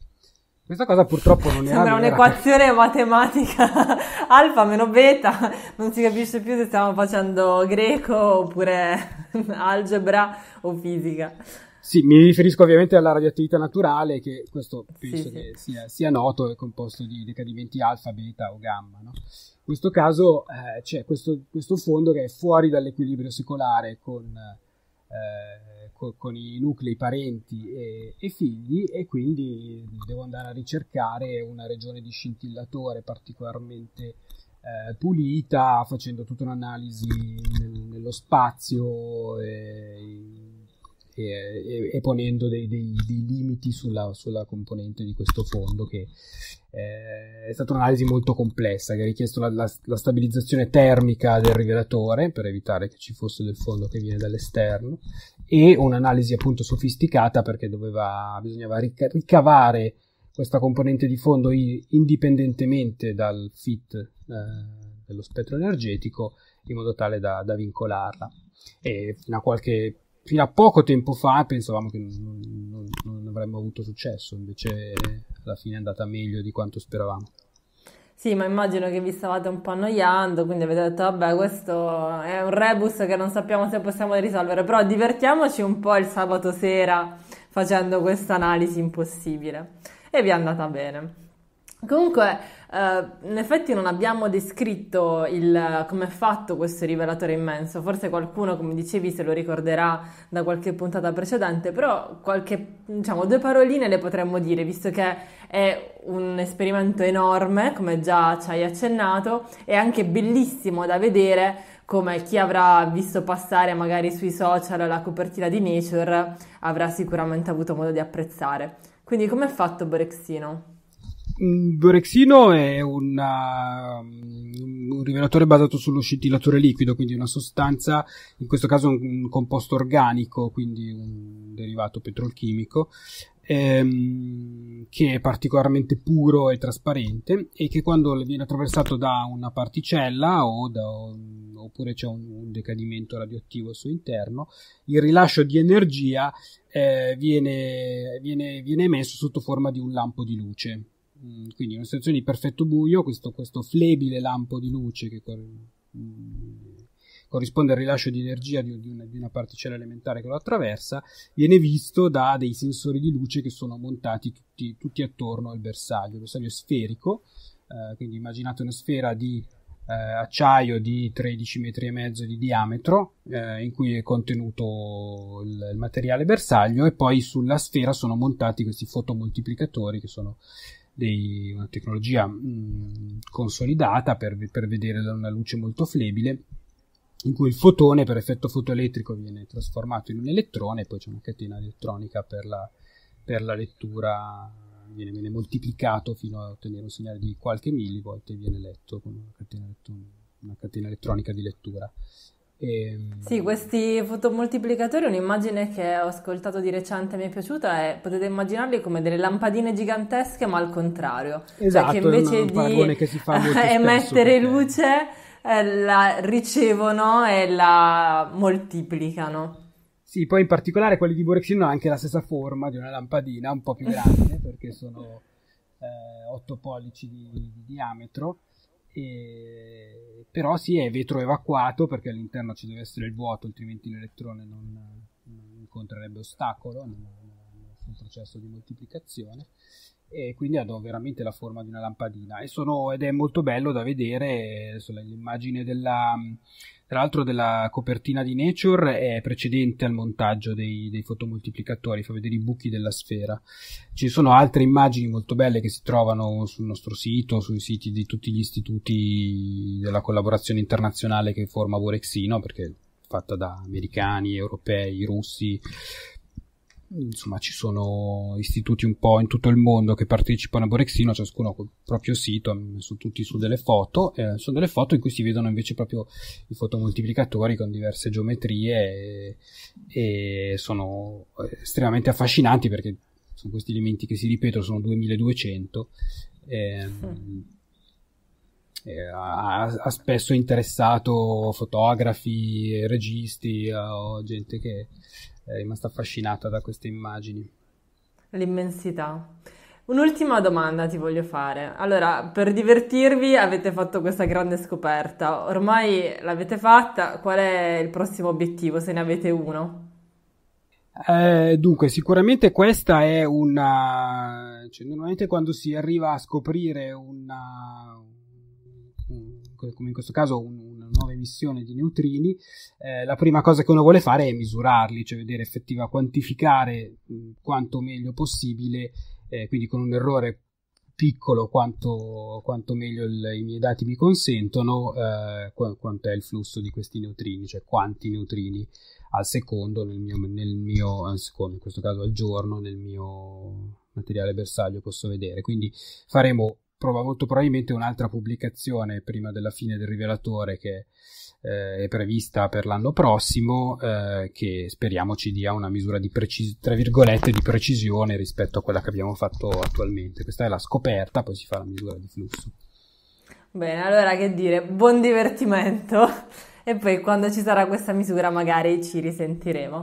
Questa cosa purtroppo non è Sembra vera. un'equazione matematica alfa meno beta, non si capisce più se stiamo facendo greco oppure algebra o fisica. Sì, mi riferisco ovviamente alla radioattività naturale, che questo penso sì, che Sia, sia, noto, è composto di decadimenti alfa, beta o gamma. No? In questo caso eh, c'è questo, questo, fondo che è fuori dall'equilibrio secolare con eh, co- con i nuclei parenti e, e, figli e quindi devo andare a ricercare una regione di scintillatore particolarmente eh, pulita facendo tutta un'analisi nel, nello spazio e, e, e ponendo dei, dei, dei limiti sulla, sulla, componente di questo fondo che eh, è stata un'analisi molto complessa che ha richiesto la, la, la, stabilizzazione termica del rivelatore per evitare che ci fosse del fondo che viene dall'esterno e un'analisi appunto sofisticata perché doveva, bisognava ricavare questa componente di fondo indipendentemente dal fit eh, dello spettro energetico in modo tale da, da vincolarla. E fino a, qualche, fino a poco tempo fa pensavamo che non, non, non avremmo avuto successo, invece alla fine è andata meglio di quanto speravamo. Sì, ma immagino che vi stavate un po' annoiando, quindi avete detto, vabbè, questo è un rebus che non sappiamo se possiamo risolvere, però divertiamoci un po' il sabato sera facendo questa analisi impossibile. E vi è andata bene. Comunque, eh, in effetti non abbiamo descritto il, come è fatto questo rivelatore immenso, forse qualcuno, come dicevi, se lo ricorderà da qualche puntata precedente, però qualche, diciamo, due paroline le potremmo dire, visto che è un esperimento enorme, come già ci hai accennato, è anche bellissimo da vedere come chi avrà visto passare magari sui social la copertina di Nature avrà sicuramente avuto modo di apprezzare. Quindi com'è fatto Borexino? Borexino mm, è una, uh, un rivelatore basato sullo scintillatore liquido, quindi una sostanza, in questo caso un, un composto organico, quindi un derivato petrolchimico, ehm, che è particolarmente puro e trasparente e che quando viene attraversato da una particella o da, oppure c'è un, un decadimento radioattivo al suo interno, il rilascio di energia eh, viene, viene, viene emesso sotto forma di un lampo di luce Mm, quindi in una situazione di perfetto buio, questo, questo flebile lampo di luce che mm, corrisponde al rilascio di energia di, una, di una particella elementare che lo attraversa, viene visto da dei sensori di luce che sono montati tutti, tutti attorno al bersaglio. Il bersaglio è sferico, eh, quindi immaginate una sfera di eh, acciaio di 13 metri e mezzo di diametro eh, in cui è contenuto il, il, materiale bersaglio e poi sulla sfera sono montati questi fotomoltiplicatori che sono dei, una tecnologia mh, mm, consolidata per, per vedere da una luce molto flebile in cui il fotone per effetto fotoelettrico viene trasformato in un elettrone e poi c'è una catena elettronica per la, per la lettura viene, viene, moltiplicato fino a ottenere un segnale di qualche millivolt e viene letto con una catena, una catena elettronica di lettura e... Ehm, sì, questi fotomoltiplicatori, un'immagine che ho ascoltato di recente e mi è piaciuta è, potete immaginarli come delle lampadine gigantesche ma al contrario. Esatto, cioè che esatto, invece di che emettere perché... luce eh, la ricevono e la moltiplicano. Sì, poi in particolare quelli di Borexino hanno anche la stessa forma di una lampadina, un po' più grande perché sono eh, 8 pollici di, di diametro e... Però sì, è vetro evacuato perché all'interno ci deve essere il vuoto, altrimenti l'elettrone non, non incontrerebbe ostacolo nel, nel, processo di moltiplicazione e quindi hanno veramente la forma di una lampadina sono, ed è molto bello da vedere eh, l'immagine della tra l'altro della copertina di Nature è precedente al montaggio dei, dei, fotomultiplicatori, fa vedere i buchi della sfera. Ci sono altre immagini molto belle che si trovano sul nostro sito, sui siti di tutti gli istituti della collaborazione internazionale che forma Vorexino, perché è fatta da americani, europei, russi, insomma ci sono istituti un po' in tutto il mondo che partecipano a Borexino, ciascuno col proprio sito, su tutti su delle foto, eh, sono delle foto in cui si vedono invece proprio i fotomoltiplicatori con diverse geometrie e, e sono eh, estremamente affascinanti perché sono questi elementi che si ripetono, sono 2200. Ehm, mm. Eh, mm. Ha, ha, spesso interessato fotografi, registi, eh, gente che è rimasta affascinata da queste immagini. L'immensità. Un'ultima domanda ti voglio fare. Allora, per divertirvi avete fatto questa grande scoperta, ormai l'avete fatta, qual è il prossimo obiettivo se ne avete uno? Eh, dunque, sicuramente questa è una... Cioè, normalmente quando si arriva a scoprire una... come in questo caso un, nuova emissione di neutrini, eh, la prima cosa che uno vuole fare è misurarli, cioè vedere effettivamente quantificare mm, quanto meglio possibile, eh, quindi con un errore piccolo quanto, quanto meglio il, i miei dati mi consentono, eh, qu- quanto è il flusso di questi neutrini, cioè quanti neutrini al secondo, nel mio, nel mio al secondo, in questo caso al giorno, nel mio materiale bersaglio posso vedere. Quindi faremo prova molto probabilmente un'altra pubblicazione prima della fine del rivelatore che eh, è prevista per l'anno prossimo, eh, che speriamo ci dia una misura di, precis- di precisione rispetto a quella che abbiamo fatto attualmente. Questa è la scoperta, poi si fa la misura di flusso. Bene, allora che dire, buon divertimento e poi quando ci sarà questa misura magari ci risentiremo.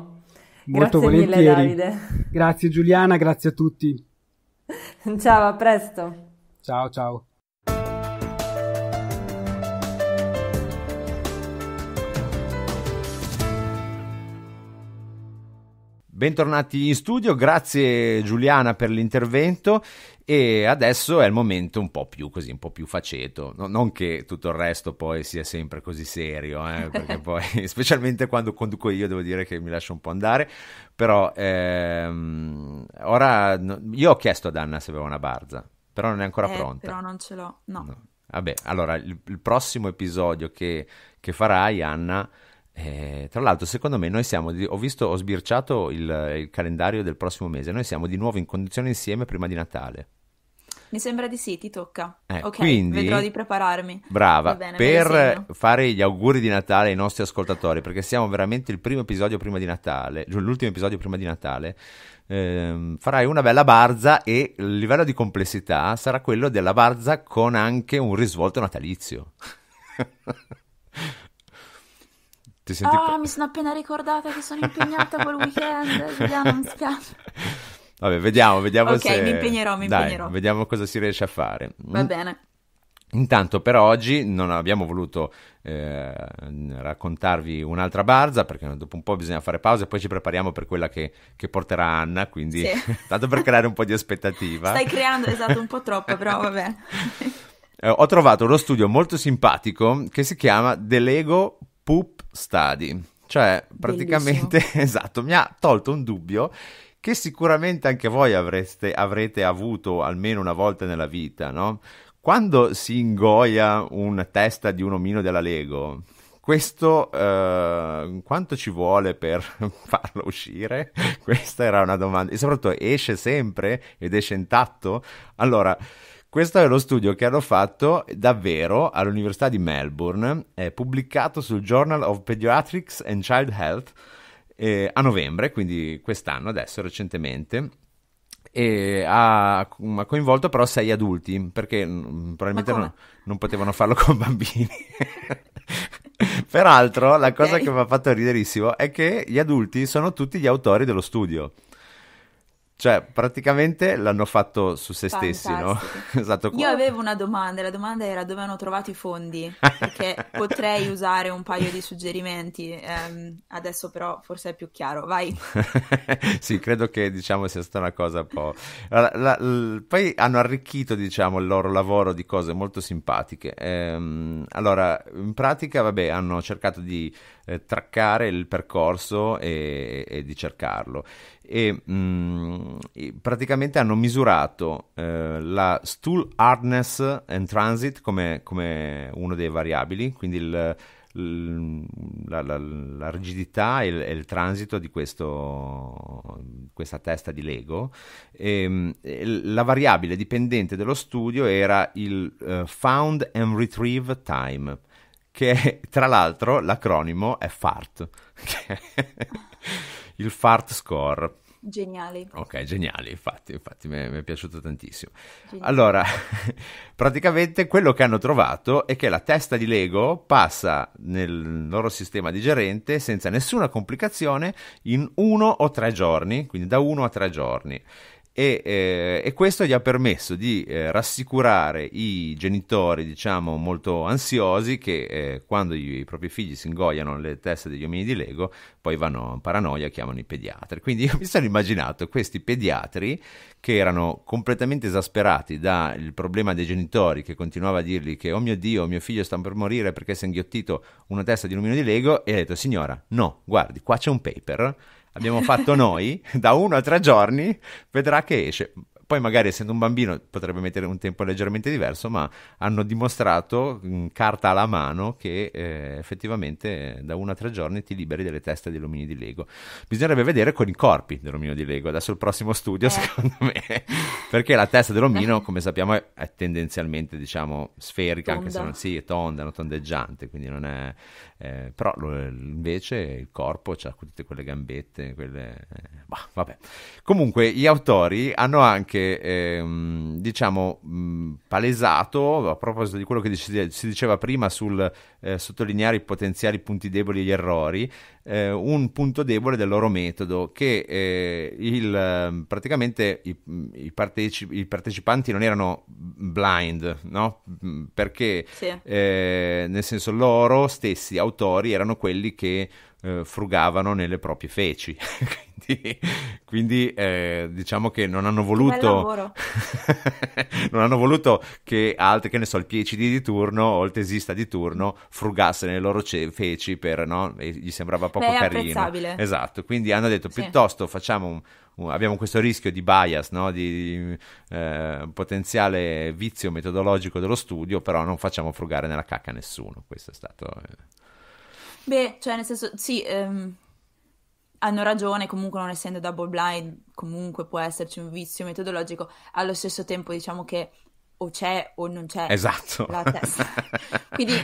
Molto grazie volentieri. mille Davide. Grazie Giuliana, grazie a tutti. Ciao, a presto. Ciao ciao. Bentornati in studio, grazie Giuliana per l'intervento e adesso è il momento un po' più così, un po' più faceto, no, non che tutto il resto poi sia sempre così serio, eh, perché poi specialmente quando conduco io devo dire che mi lascio un po' andare, però ehm, ora io ho chiesto ad Anna se aveva una barza però non è ancora eh, pronta. Però non ce l'ho, no. no. Vabbè, allora il, il prossimo episodio che, che farai, Anna. Eh, tra l'altro, secondo me, noi siamo. Di, ho visto, ho sbirciato il, il calendario del prossimo mese. Noi siamo di nuovo in condizione insieme prima di Natale. Mi sembra di sì, ti tocca. Eh, ok, quindi, vedrò di prepararmi. Brava, bene, per fare gli auguri di Natale ai nostri ascoltatori, perché siamo veramente il primo episodio prima di Natale, cioè l'ultimo episodio prima di Natale. Eh, farai una bella barza e il livello di complessità sarà quello della barza con anche un risvolto natalizio. Ah, oh, mi sono appena ricordata che sono impegnata col weekend, Giuliano, mi spiace. Vabbè, vediamo, vediamo okay, se... Ok, mi impegnerò, mi Dai, impegnerò. vediamo cosa si riesce a fare. Va mm? bene. Intanto per oggi non abbiamo voluto eh, raccontarvi un'altra barza perché dopo un po' bisogna fare pausa e poi ci prepariamo per quella che, che porterà Anna, quindi sì. tanto per creare un po' di aspettativa. Stai creando, esatto, un po' troppo, però vabbè. Eh, ho trovato uno studio molto simpatico che si chiama The Lego Poop Study, cioè praticamente, Bellissimo. esatto, mi ha tolto un dubbio che sicuramente anche voi avreste, avrete avuto almeno una volta nella vita, no? Quando si ingoia una testa di un omino della Lego, questo eh, quanto ci vuole per farlo uscire? Questa era una domanda. E soprattutto esce sempre ed esce intatto? Allora, questo è lo studio che hanno fatto davvero all'Università di Melbourne, è pubblicato sul Journal of Pediatrics and Child Health eh, a novembre, quindi quest'anno adesso recentemente e ha, coinvolto però sei adulti perché mm, probabilmente non, non, potevano farlo con bambini. Peraltro la cosa okay. che mi ha fatto riderissimo è che gli adulti sono tutti gli autori dello studio. Cioè, praticamente l'hanno fatto su se Fantastico. stessi, no? esatto. Io avevo una domanda, la domanda era dove hanno trovato i fondi, perché potrei usare un paio di suggerimenti, um, adesso però forse è più chiaro, vai. sì, credo che diciamo sia stata una cosa un po'... La, la, la, poi hanno arricchito diciamo il loro lavoro di cose molto simpatiche. Ehm, allora, in pratica, vabbè, hanno cercato di eh, traccare il percorso e, e di cercarlo e, mh, mm, praticamente hanno misurato eh, la stool hardness and transit come, come uno dei variabili, quindi il, il, la, la, la, rigidità e il, e il transito di questo, questa testa di Lego. E, la variabile dipendente dello studio era il uh, Found and Retrieve Time che tra l'altro l'acronimo è FART, il FART score. Geniali. Ok, geniali, infatti, infatti mi è, mi è piaciuto tantissimo. Geniali. Allora, praticamente quello che hanno trovato è che la testa di Lego passa nel loro sistema digerente senza nessuna complicazione in uno o tre giorni, quindi da uno a tre giorni. E, eh, e, questo gli ha permesso di eh, rassicurare i genitori, diciamo, molto ansiosi che eh, quando gli, i propri figli si ingoiano le teste degli omini di Lego, poi vanno in paranoia e chiamano i pediatri. Quindi io mi sono immaginato questi pediatri che erano completamente esasperati dal problema dei genitori che continuava a dirgli che oh mio Dio, mio figlio sta per morire perché si è inghiottito una testa di un omino di Lego e ha detto signora, no, guardi, qua c'è un paper abbiamo fatto noi, da uno a tre giorni vedrà che esce. Poi magari essendo un bambino potrebbe mettere un tempo leggermente diverso, ma hanno dimostrato in mm, carta alla mano che eh, effettivamente da uno a tre giorni ti liberi delle teste degli omini di Lego. Bisognerebbe vedere con i corpi dell'omino di Lego, adesso il prossimo studio eh. secondo me, perché la testa dell'omino come sappiamo è, è tendenzialmente diciamo sferica, tonda. anche se non sì, è tonda, non tondeggiante, quindi non è eh, però lo, invece il corpo ha tutte quelle gambette, quelle... Eh, bah, vabbè. Comunque gli autori hanno anche, ehm, diciamo, mh, palesato, a proposito di quello che dice, si diceva prima sul eh, sottolineare i potenziali punti deboli e gli errori, eh, un punto debole del loro metodo, che eh, il, ehm, praticamente i, i, partecip- i, partecipanti non erano blind, no? Mm, perché sì. eh, nel senso loro stessi autori erano quelli che eh, frugavano nelle proprie feci. Quindi eh, diciamo che non hanno voluto... non hanno voluto che altri, che ne so, il PCD di turno o il tesista di turno frugasse nelle loro ce- feci per, no? E gli sembrava poco Beh, carino. Esatto, quindi hanno detto piuttosto facciamo un, abbiamo questo rischio di bias, no? di, di eh, potenziale vizio metodologico dello studio, però non facciamo frugare nella cacca nessuno. Questo è stato. Eh. Beh, cioè, nel senso, sì. Um hanno ragione, comunque non essendo double blind, comunque può esserci un vizio metodologico, allo stesso tempo diciamo che o c'è o non c'è esatto. la testa. Quindi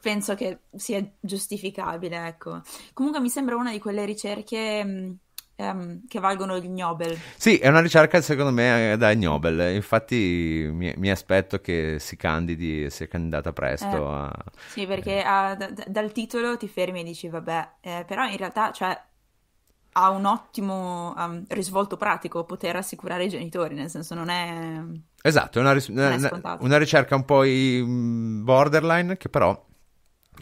penso che sia giustificabile, ecco. Comunque mi sembra una di quelle ricerche um, che valgono il Nobel. Sì, è una ricerca secondo me eh, da Nobel, infatti mi, mi aspetto che si candidi, sia candidata presto. Eh, a... Sì, perché eh. a, d- dal titolo ti fermi e dici vabbè, eh, però in realtà cioè, ha un ottimo um, risvolto pratico poter assicurare i genitori, nel senso non è... Esatto, è una, ris- una, una ricerca un po' mm, borderline che però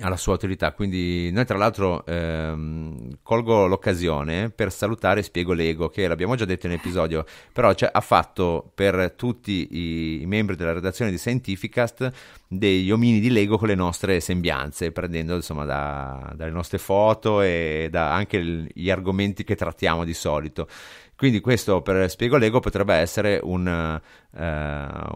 alla sua utilità. Quindi noi tra l'altro ehm, colgo l'occasione per salutare Spiego Lego, che l'abbiamo già detto in episodio, però cioè, ha fatto per tutti i, i, membri della redazione di Scientificast degli omini di Lego con le nostre sembianze, prendendo insomma da, dalle nostre foto e da anche gli argomenti che trattiamo di solito. Quindi questo per Spiego Lego potrebbe essere un, eh,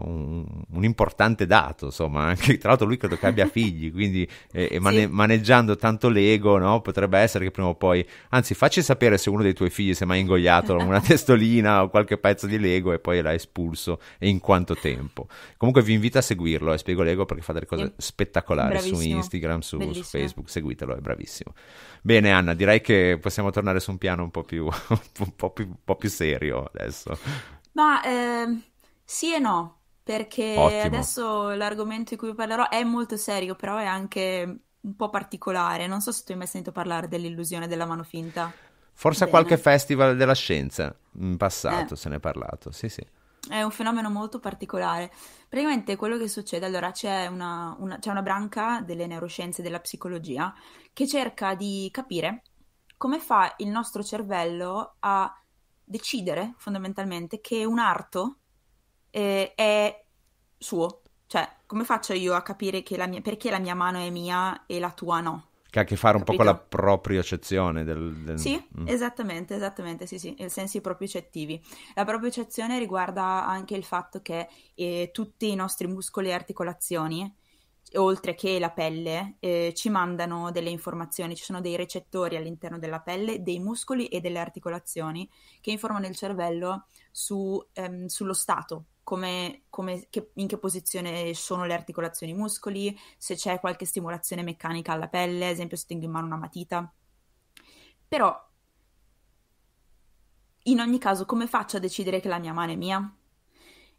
un, un, importante dato, insomma, anche, tra l'altro lui credo che abbia figli, quindi eh, e, e mane- maneggiando tanto l'ego, no? potrebbe essere che prima o poi, anzi facci sapere se uno dei tuoi figli si è mai ingoiato una testolina o qualche pezzo di Lego e poi l'ha espulso e in quanto tempo. Comunque vi invito a seguirlo, e eh, spiego Lego perché fa delle cose e... spettacolari bravissimo. su Instagram, su, su, Facebook, seguitelo, è bravissimo. Bene Anna, direi che possiamo tornare su un piano un po' più, un po più, un po più serio adesso. Ma... Eh sì e no, perché Ottimo. adesso l'argomento di cui parlerò è molto serio, però è anche un po' particolare. Non so se tu hai mai sentito parlare dell'illusione della mano finta. Forse a qualche festival della scienza in passato eh. se ne è parlato, sì sì. È un fenomeno molto particolare. Praticamente quello che succede, allora c'è una, una, c'è una branca delle neuroscienze della psicologia che cerca di capire come fa il nostro cervello a decidere fondamentalmente che un arto eh, è suo. Cioè, come faccio io a capire la mia, perché la mia mano è mia e la tua no? Che ha a che fare Capito? un po' con la propriocezione del... del... Sì, mm. esattamente, esattamente, sì, sì, i sensi propriocettivi. La propriocezione riguarda anche il fatto che eh, tutti i nostri muscoli e articolazioni, oltre che la pelle, eh, ci mandano delle informazioni, ci sono dei recettori all'interno della pelle, dei muscoli e delle articolazioni che informano il cervello su, ehm, sullo stato come, come, che, in che posizione sono le articolazioni muscoli, se c'è qualche stimolazione meccanica alla pelle, ad esempio se tengo in mano una matita. Però, in ogni caso, come faccio a decidere che la mia mano è mia?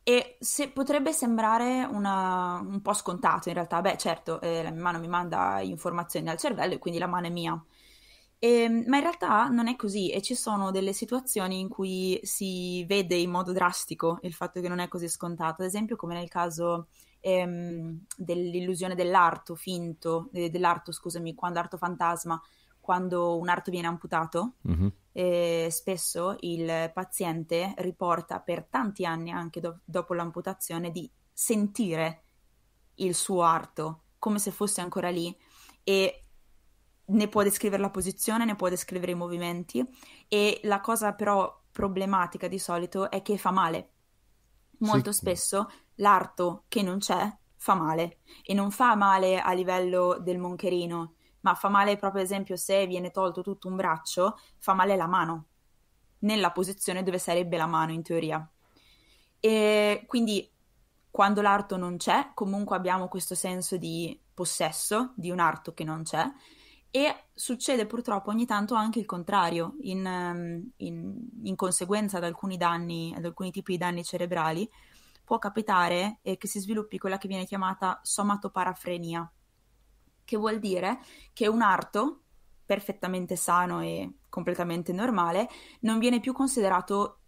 E se potrebbe sembrare una, un po' scontato, in realtà, beh certo, eh, la mia mano mi manda informazioni al cervello e quindi la mano è mia. E, ehm, ma in realtà non è così e ci sono delle situazioni in cui si vede in modo drastico il fatto che non è così scontato, ad esempio come nel caso ehm, dell'illusione dell'arto finto, eh, dell'arto scusami, quando arto fantasma, quando un arto viene amputato, mm-hmm. eh, spesso il paziente riporta per tanti anni anche do- dopo l'amputazione di sentire il suo arto come se fosse ancora lì e ne può descrivere la posizione, ne può descrivere i movimenti e la cosa però problematica di solito è che fa male. Molto sì. spesso l'arto che non c'è fa male e non fa male a livello del moncherino, ma fa male proprio ad esempio se viene tolto tutto un braccio, fa male la mano, nella posizione dove sarebbe la mano in teoria. E quindi quando l'arto non c'è, comunque abbiamo questo senso di possesso di un arto che non c'è e succede purtroppo ogni tanto anche il contrario, in, ehm, in, in conseguenza ad alcuni danni, ad alcuni tipi di danni cerebrali, può capitare eh, che si sviluppi quella che viene chiamata somatoparafrenia, che vuol dire che un arto perfettamente sano e completamente normale non viene più considerato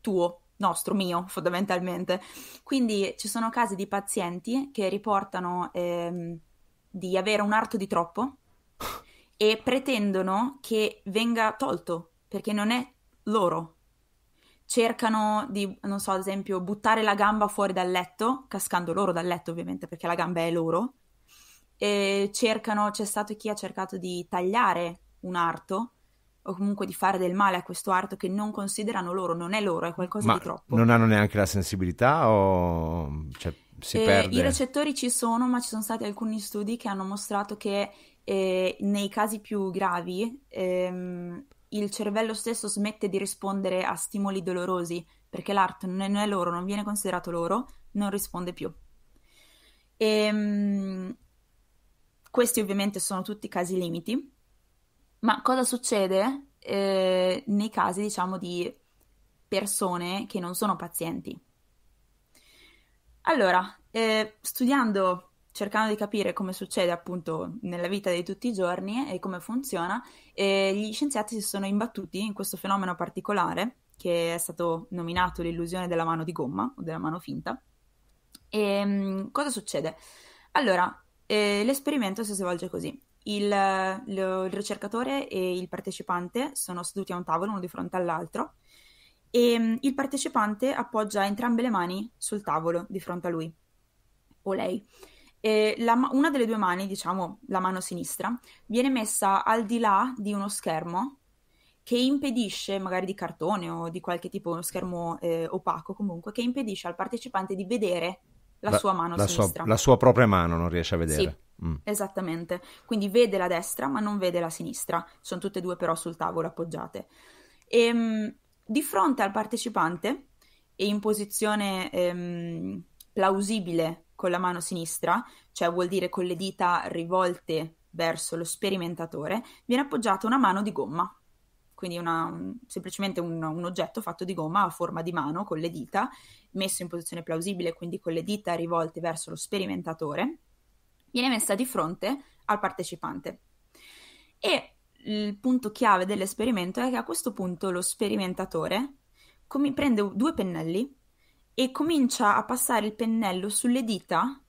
tuo, nostro, mio fondamentalmente. Quindi ci sono casi di pazienti che riportano ehm, di avere un arto di troppo e pretendono che venga tolto perché non è loro. Cercano di, non so, ad esempio, buttare la gamba fuori dal letto, cascando loro dal letto ovviamente perché la gamba è loro. E cercano, c'è stato chi ha cercato di tagliare un arto o comunque di fare del male a questo arto che non considerano loro, non è loro, è qualcosa ma di troppo. Non hanno neanche la sensibilità o cioè, si eh, perde? I recettori ci sono, ma ci sono stati alcuni studi che hanno mostrato che e nei casi più gravi ehm, il cervello stesso smette di rispondere a stimoli dolorosi perché l'art non è loro, non viene considerato loro, non risponde più. Ehm, questi ovviamente sono tutti casi limiti, ma cosa succede eh, nei casi diciamo di persone che non sono pazienti? Allora, eh, studiando cercando di capire come succede appunto nella vita di tutti i giorni e come funziona e gli scienziati si sono imbattuti in questo fenomeno particolare che è stato nominato l'illusione della mano di gomma o della mano finta. E cosa succede? Allora, eh, l'esperimento si svolge così. Il, lo, il, ricercatore e il partecipante sono seduti a un tavolo uno di fronte all'altro e il partecipante appoggia entrambe le mani sul tavolo di fronte a lui o lei e la, una delle due mani, diciamo la mano sinistra, viene messa al di là di uno schermo che impedisce, magari di cartone o di qualche tipo, uno schermo eh, opaco comunque, che impedisce al partecipante di vedere la, la sua mano la sinistra. Sua, la sua propria mano non riesce a vedere. Sì. Mm. Esattamente, quindi vede la destra ma non vede la sinistra, sono tutte e due però sul tavolo appoggiate. E, ehm, di fronte al partecipante e in posizione ehm, plausibile con la mano sinistra, cioè vuol dire con le dita rivolte verso lo sperimentatore, viene appoggiata una mano di gomma. Quindi una, un, semplicemente un, un oggetto fatto di gomma a forma di mano con le dita, messo in posizione plausibile, quindi con le dita rivolte verso lo sperimentatore, viene messa di fronte al partecipante. E il punto chiave dell'esperimento è che a questo punto lo sperimentatore com- prende due pennelli e comincia a passare il pennello sulle dita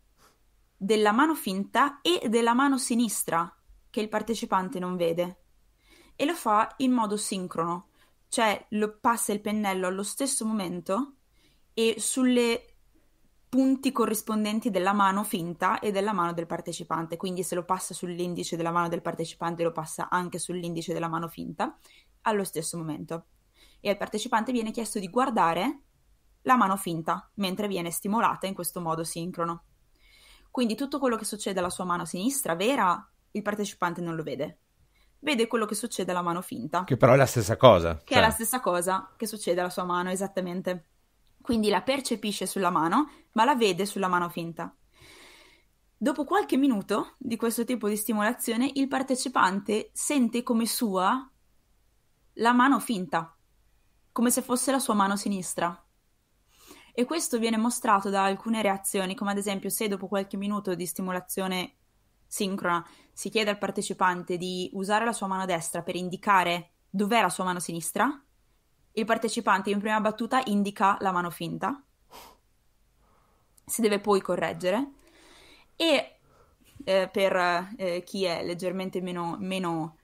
della mano finta e della mano sinistra che il partecipante non vede e lo fa in modo sincrono, cioè lo passa il pennello allo stesso momento e sulle punti corrispondenti della mano finta e della mano del partecipante, quindi se lo passa sull'indice della mano del partecipante lo passa anche sull'indice della mano finta allo stesso momento. E al partecipante viene chiesto di guardare la mano finta, mentre viene stimolata in questo modo sincrono. Quindi tutto quello che succede alla sua mano sinistra vera, il partecipante non lo vede. Vede quello che succede alla mano finta. Che però è la stessa cosa. Che cioè... è la stessa cosa che succede alla sua mano, esattamente. Quindi la percepisce sulla mano, ma la vede sulla mano finta. Dopo qualche minuto di questo tipo di stimolazione, il partecipante sente come sua la mano finta, come se fosse la sua mano sinistra e questo viene mostrato da alcune reazioni, come ad esempio se dopo qualche minuto di stimolazione sincrona si chiede al partecipante di usare la sua mano destra per indicare dov'è la sua mano sinistra, il partecipante in prima battuta indica la mano finta, si deve poi correggere e eh, per eh, chi è leggermente meno, meno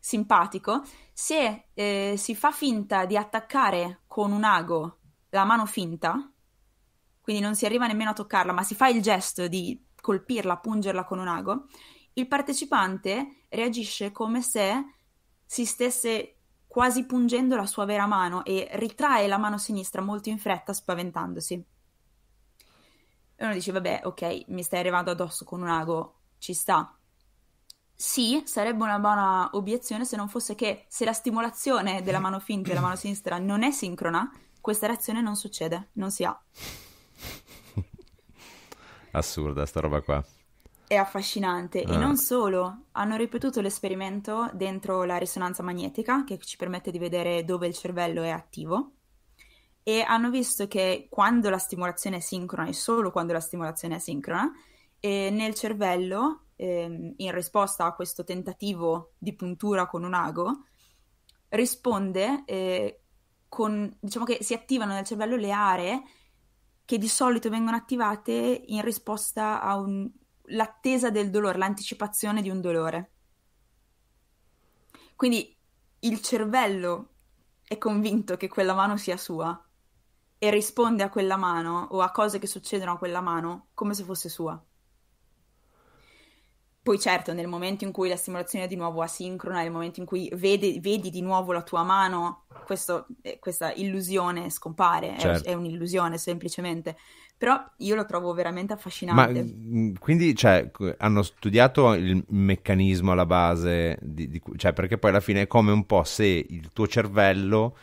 simpatico, se eh, si fa finta di attaccare con un ago la mano finta, quindi non si arriva nemmeno a toccarla, ma si fa il gesto di colpirla, pungerla con un ago, il partecipante reagisce come se si stesse quasi pungendo la sua vera mano e ritrae la mano sinistra molto in fretta, spaventandosi. E uno dice, vabbè, ok, mi stai arrivando addosso con un ago, ci sta. Sì, sarebbe una buona obiezione se non fosse che se la stimolazione della mano finta e della mano sinistra non è sincrona, questa reazione non succede, non si ha. Assurda sta roba qua. È affascinante ah. e non solo, hanno ripetuto l'esperimento dentro la risonanza magnetica che ci permette di vedere dove il cervello è attivo e hanno visto che quando la stimolazione è sincrona e solo quando la stimolazione è sincrona, eh, nel cervello, eh, in risposta a questo tentativo di puntura con un ago, risponde eh, con, diciamo che si attivano nel cervello le aree che di solito vengono attivate in risposta all'attesa del dolore, l'anticipazione di un dolore. Quindi il cervello è convinto che quella mano sia sua e risponde a quella mano o a cose che succedono a quella mano come se fosse sua. Poi certo, nel momento in cui la simulazione è di nuovo asincrona, nel momento in cui vede, vedi di nuovo la tua mano, questo, eh, questa illusione scompare, certo. è, è, un'illusione semplicemente. Però io lo trovo veramente affascinante. Ma mm, quindi cioè, hanno studiato il meccanismo alla base, di, di, cioè, perché poi alla fine è come un po' se il tuo cervello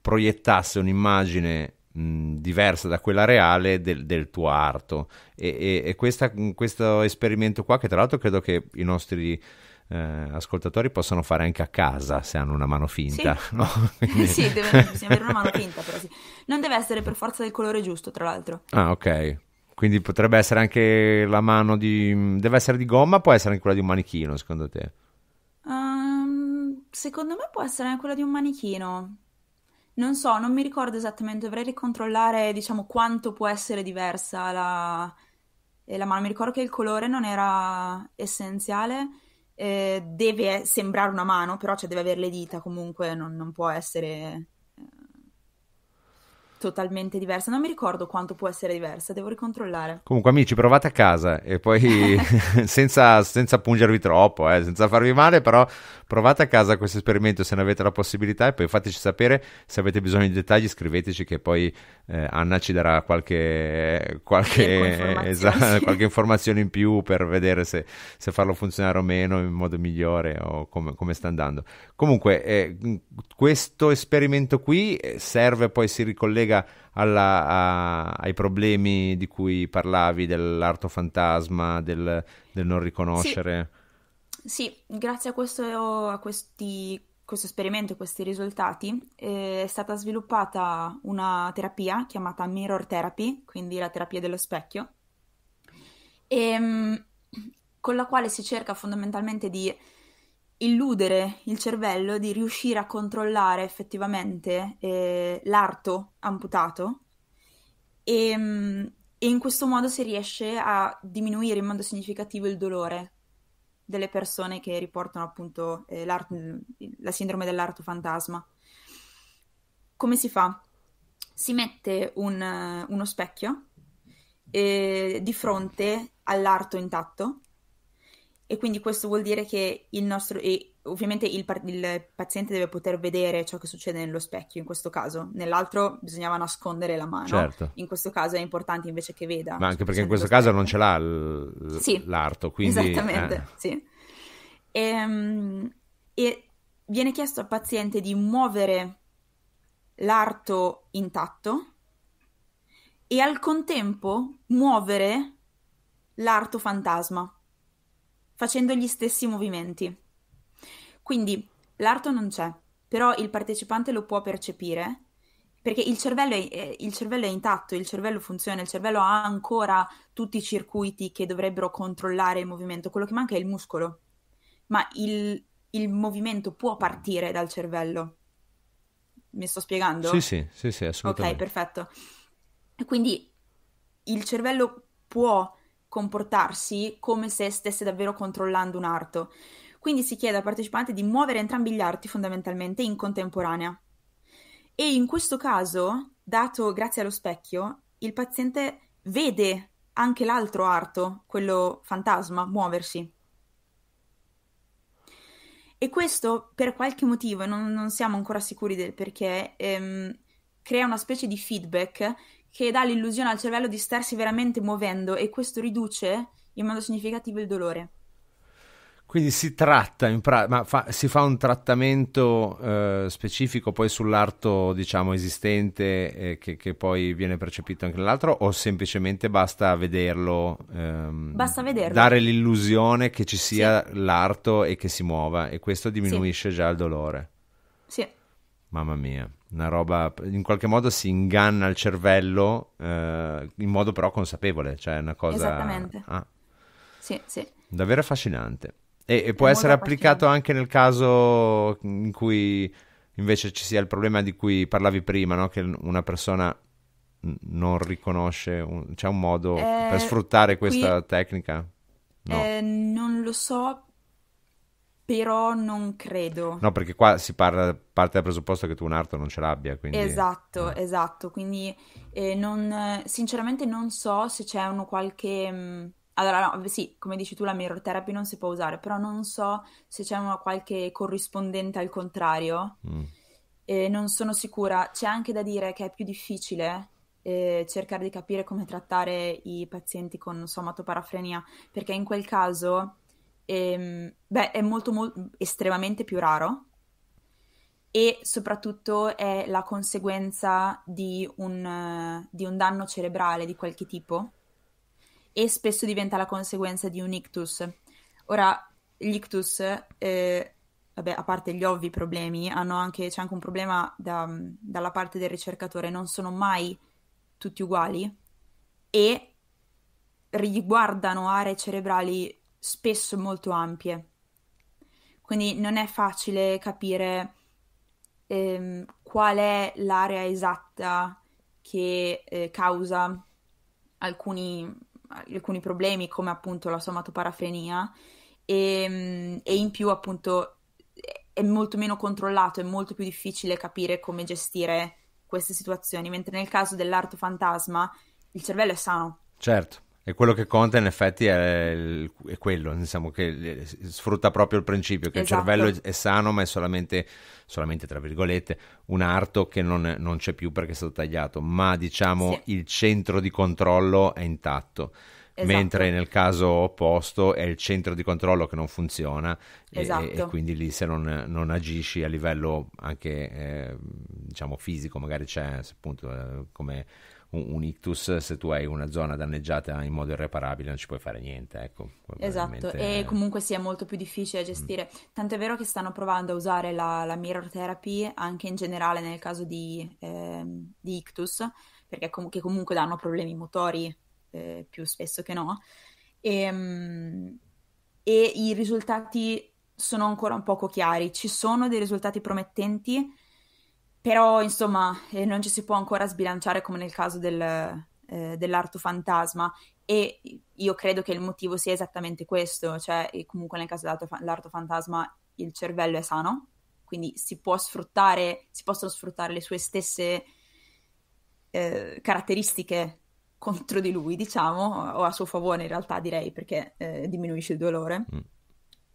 proiettasse un'immagine diversa da quella reale del, del tuo arto. E, e, e questa, questo esperimento qua, che tra l'altro credo che i nostri eh, ascoltatori possano fare anche a casa se hanno una mano finta. Sì, no? Quindi... sì deve, bisogna avere una mano finta, però sì. Non deve essere per forza del colore giusto, tra l'altro. Ah, ok. Quindi potrebbe essere anche la mano di... deve essere di gomma, può essere anche quella di un manichino, secondo te? Um, secondo me può essere anche quella di un manichino. Non so, non mi ricordo esattamente, dovrei ricontrollare, diciamo, quanto può essere diversa la, eh, la mano. Mi ricordo che il colore non era essenziale. Eh, deve sembrare una mano, però cioè, deve avere le dita comunque, non, non può essere totalmente diversa. Non mi ricordo quanto può essere diversa, devo ricontrollare. Comunque, amici, provate a casa e poi senza, senza pungervi troppo, eh, senza farvi male, però provate a casa questo esperimento se ne avete la possibilità e poi fateci sapere se avete bisogno di dettagli, scriveteci che poi eh, Anna ci darà qualche, qualche, esatto, sì. qualche, informazione in più per vedere se, se, farlo funzionare o meno in modo migliore o come, come sta andando. Comunque, eh, questo esperimento qui eh, serve poi si ricollega collega alla, a, ai problemi di cui parlavi, dell'arto fantasma, del, del non riconoscere. Sì. sì, grazie a questo, a questi, questo esperimento, a questi risultati, eh, è stata sviluppata una terapia chiamata mirror therapy, quindi la terapia dello specchio, e, ehm, con la quale si cerca fondamentalmente di illudere il cervello di riuscire a controllare effettivamente eh, l'arto amputato e, ehm, e in questo modo si riesce a diminuire in modo significativo il dolore delle persone che riportano appunto eh, la sindrome dell'arto fantasma. Come si fa? Si mette un, uno specchio eh, di fronte all'arto intatto e quindi questo vuol dire che il nostro, e ovviamente il, il, paziente deve poter vedere ciò che succede nello specchio in questo caso, nell'altro bisognava nascondere la mano, certo. in questo caso è importante invece che veda. Ma anche perché in cioè, questo caso specchio. non ce l'ha l- sì, l'arto, quindi... Esattamente, eh. sì. E, ehm, e viene chiesto al paziente di muovere l'arto intatto e al contempo muovere l'arto fantasma facendo gli stessi movimenti. Quindi l'arto non c'è, però il partecipante lo può percepire perché il cervello, è, eh, il cervello, è, intatto, il cervello funziona, il cervello ha ancora tutti i circuiti che dovrebbero controllare il movimento, quello che manca è il muscolo, ma il, il movimento può partire dal cervello. Mi sto spiegando? Sì, sì, sì, sì assolutamente. Ok, perfetto. Quindi il cervello può comportarsi come se stesse davvero controllando un arto. Quindi si chiede al partecipante di muovere entrambi gli arti fondamentalmente in contemporanea. E in questo caso, dato grazie allo specchio, il paziente vede anche l'altro arto, quello fantasma, muoversi. E questo per qualche motivo, non, non siamo ancora sicuri del perché, ehm, crea una specie di feedback che dà l'illusione al cervello di starsi veramente muovendo e questo riduce in modo significativo il dolore. Quindi si tratta, pra- ma fa- si fa un trattamento eh, specifico poi sull'arto diciamo esistente eh, che-, che, poi viene percepito anche nell'altro o semplicemente basta vederlo, ehm, basta vederlo. dare l'illusione che ci sia sì. l'arto e che si muova e questo diminuisce sì. già il dolore. Sì. Mamma mia una roba in qualche modo si inganna il cervello eh, in modo però consapevole, cioè è una cosa... Esattamente. Ah, sì, sì. Davvero affascinante. E, e può essere applicato anche nel caso in cui invece ci sia il problema di cui parlavi prima, no? che una persona non riconosce, un... c'è un modo eh, per sfruttare questa qui... tecnica? No. Eh, non lo so però non credo. No, perché qua si parla, parte dal presupposto che tu un arto non ce l'abbia, quindi... Esatto, eh. esatto, quindi eh, non, sinceramente non so se c'è uno qualche... Mm, allora, no, sì, come dici tu, la mirror therapy non si può usare, però non so se c'è una qualche corrispondente al contrario. Mm. Eh, non sono sicura. C'è anche da dire che è più difficile eh, cercare di capire come trattare i pazienti con somatoparafrenia, perché in quel caso e, ehm, beh, è molto, molto estremamente più raro e soprattutto è la conseguenza di un, di un danno cerebrale di qualche tipo e spesso diventa la conseguenza di un ictus. Ora, gli ictus, eh, vabbè, a parte gli ovvi problemi, anche, c'è anche un problema da, dalla parte del ricercatore, non sono mai tutti uguali e riguardano aree cerebrali spesso molto ampie. Quindi non è facile capire ehm, qual è l'area esatta che eh, causa alcuni, alcuni, problemi, come appunto la somatoparafrenia, e, mm, e in più appunto è molto meno controllato, è molto più difficile capire come gestire queste situazioni, mentre nel caso dell'arto fantasma il cervello è sano. Certo e quello che conta in effetti è, il, è quello, diciamo che eh, sfrutta proprio il principio che esatto. il cervello è, sano ma è solamente, solamente, tra virgolette, un arto che non, non, c'è più perché è stato tagliato, ma diciamo sì. il centro di controllo è intatto. Esatto. mentre nel caso opposto è il centro di controllo che non funziona esatto. e, e, esatto. quindi lì se non, non agisci a livello anche eh, diciamo fisico magari c'è appunto eh, come un, ictus, se tu hai una zona danneggiata in modo irreparabile non ci puoi fare niente. Ecco, esatto, e è... comunque sia sì, molto più difficile gestire. Mm. Tanto è vero che stanno provando a usare la, la mirror therapy anche in generale nel caso di, eh, di ictus, perché com- comunque danno problemi motori eh, più spesso che no. E, ehm, e i risultati sono ancora un poco chiari. Ci sono dei risultati promettenti però, insomma, eh, non ci si può ancora sbilanciare come nel caso del, eh, dell'arto fantasma e io credo che il motivo sia esattamente questo, cioè comunque nel caso dell'arto fantasma il cervello è sano, quindi si, può sfruttare, si possono sfruttare le sue stesse eh, caratteristiche contro di lui, diciamo, o a suo favore in realtà direi, perché eh, diminuisce il dolore. Mm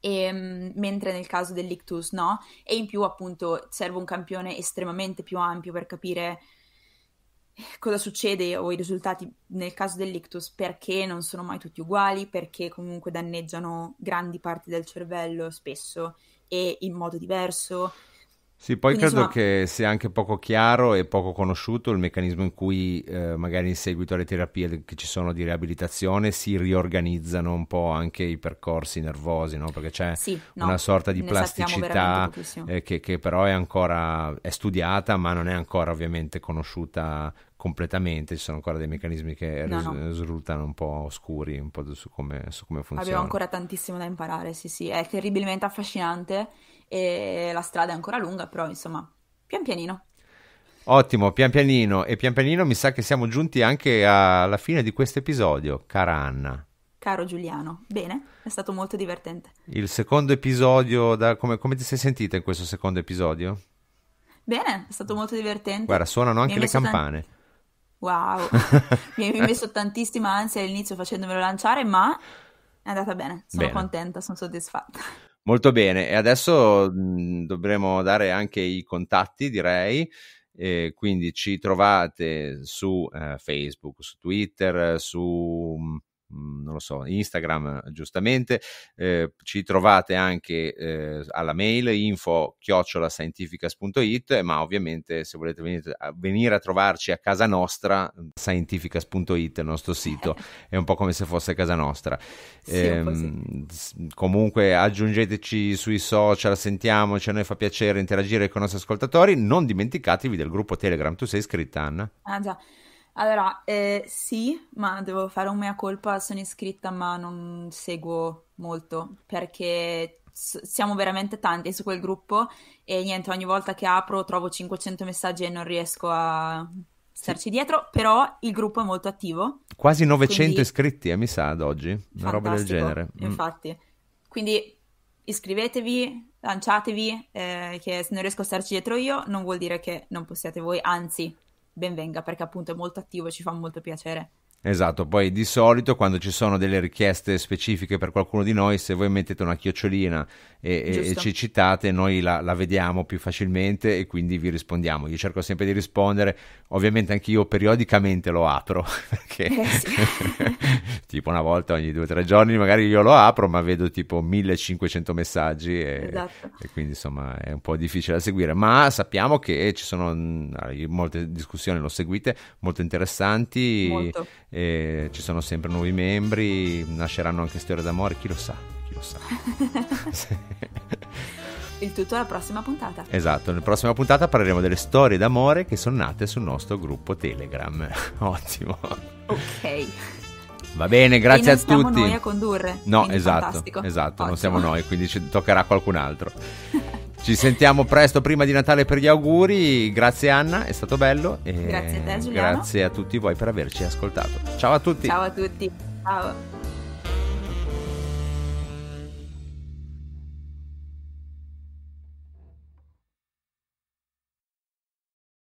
e, ehm, mentre nel caso dell'ictus no. E in più appunto serve un campione estremamente più ampio per capire eh, cosa succede o i risultati nel caso dell'ictus, perché non sono mai tutti uguali, perché comunque danneggiano grandi parti del cervello spesso e in modo diverso. Sì, poi Quindi, credo insomma... che sia anche poco chiaro e poco conosciuto il meccanismo in cui eh, magari in seguito alle terapie che ci sono di riabilitazione si riorganizzano un po' anche i percorsi nervosi, no? perché c'è sì, no, una sorta di plasticità eh, che, che, però è ancora è studiata ma non è ancora ovviamente conosciuta completamente, ci sono ancora dei meccanismi che no, ris- risultano un po' oscuri un po' su come, su come funziona. Abbiamo ancora tantissimo da imparare, sì sì, è terribilmente affascinante e la strada è ancora lunga, però insomma, pian pianino. Ottimo, pian pianino e pian pianino mi sa che siamo giunti anche alla fine di questo episodio, cara Anna. Caro Giuliano, bene, è stato molto divertente. Il secondo episodio, da, come, come ti sei sentita in questo secondo episodio? Bene, è stato molto divertente. Guarda, suonano anche le campane. Tan- wow, mi hai messo tantissima ansia all'inizio facendomelo lanciare, ma è andata bene, sono bene. contenta, sono soddisfatta. Molto bene, e adesso mhmm, dovremo dare anche i contatti, direi. E quindi ci trovate su eh, Facebook, su Twitter, su mhmm, Mhmm, non lo so, Instagram giustamente, eh, ci trovate anche eh, alla mail info chiocciolascientificas.it ma ovviamente se volete venire a, venire a trovarci a casa nostra mhmm, scientificas.it, il nostro sito è un po' come se fosse casa nostra sì, eh, comunque aggiungeteci sui social sentiamoci, a noi fa piacere interagire con i nostri ascoltatori non dimenticatevi del gruppo Telegram, tu sei iscritta Anna? Ah già allora, eh, sì, ma devo fare un mea colpa, sono iscritta ma non seguo molto perché s- siamo veramente tanti su quel gruppo e niente, ogni volta che apro trovo 500 messaggi e non riesco a starci sì. dietro, però il gruppo è molto attivo. Quasi 900 quindi... iscritti, eh, mi sa, ad oggi, una roba del genere. Mm. Infatti, mm. quindi iscrivetevi, lanciatevi, eh, che se non riesco a starci dietro io non vuol dire che non possiate voi, anzi ben venga perché appunto è molto attivo e ci fa molto piacere. Esatto, poi di solito quando ci sono delle richieste specifiche per qualcuno di noi, se voi mettete una chiocciolina e, e ci citate, noi la, la, vediamo più facilmente e quindi vi rispondiamo. Io cerco sempre di rispondere, ovviamente anch'io periodicamente lo apro, perché eh sì. tipo una volta ogni due o tre giorni magari io lo apro, ma vedo tipo 1500 messaggi e, esatto. e quindi insomma è un po' difficile da seguire, ma sappiamo che ci sono mm, molte discussioni, lo seguite, molto interessanti, molto. ci sono sempre nuovi membri, nasceranno anche storie d'amore, chi lo sa lo sa. Il tutto alla prossima puntata. Esatto, nella prossima puntata parleremo delle storie d'amore che sono nate sul nostro gruppo Telegram. Ottimo. Ok. Va bene, grazie a tutti. Non siamo noi a condurre. No, esatto, fantastico. esatto, non siamo noi, quindi ci toccherà qualcun altro. Ci sentiamo presto prima di Natale per gli auguri. Grazie Anna, è stato bello. E grazie a te Giuliano. Grazie a tutti voi per averci ascoltato. Ciao a tutti. Ciao a tutti. Ciao.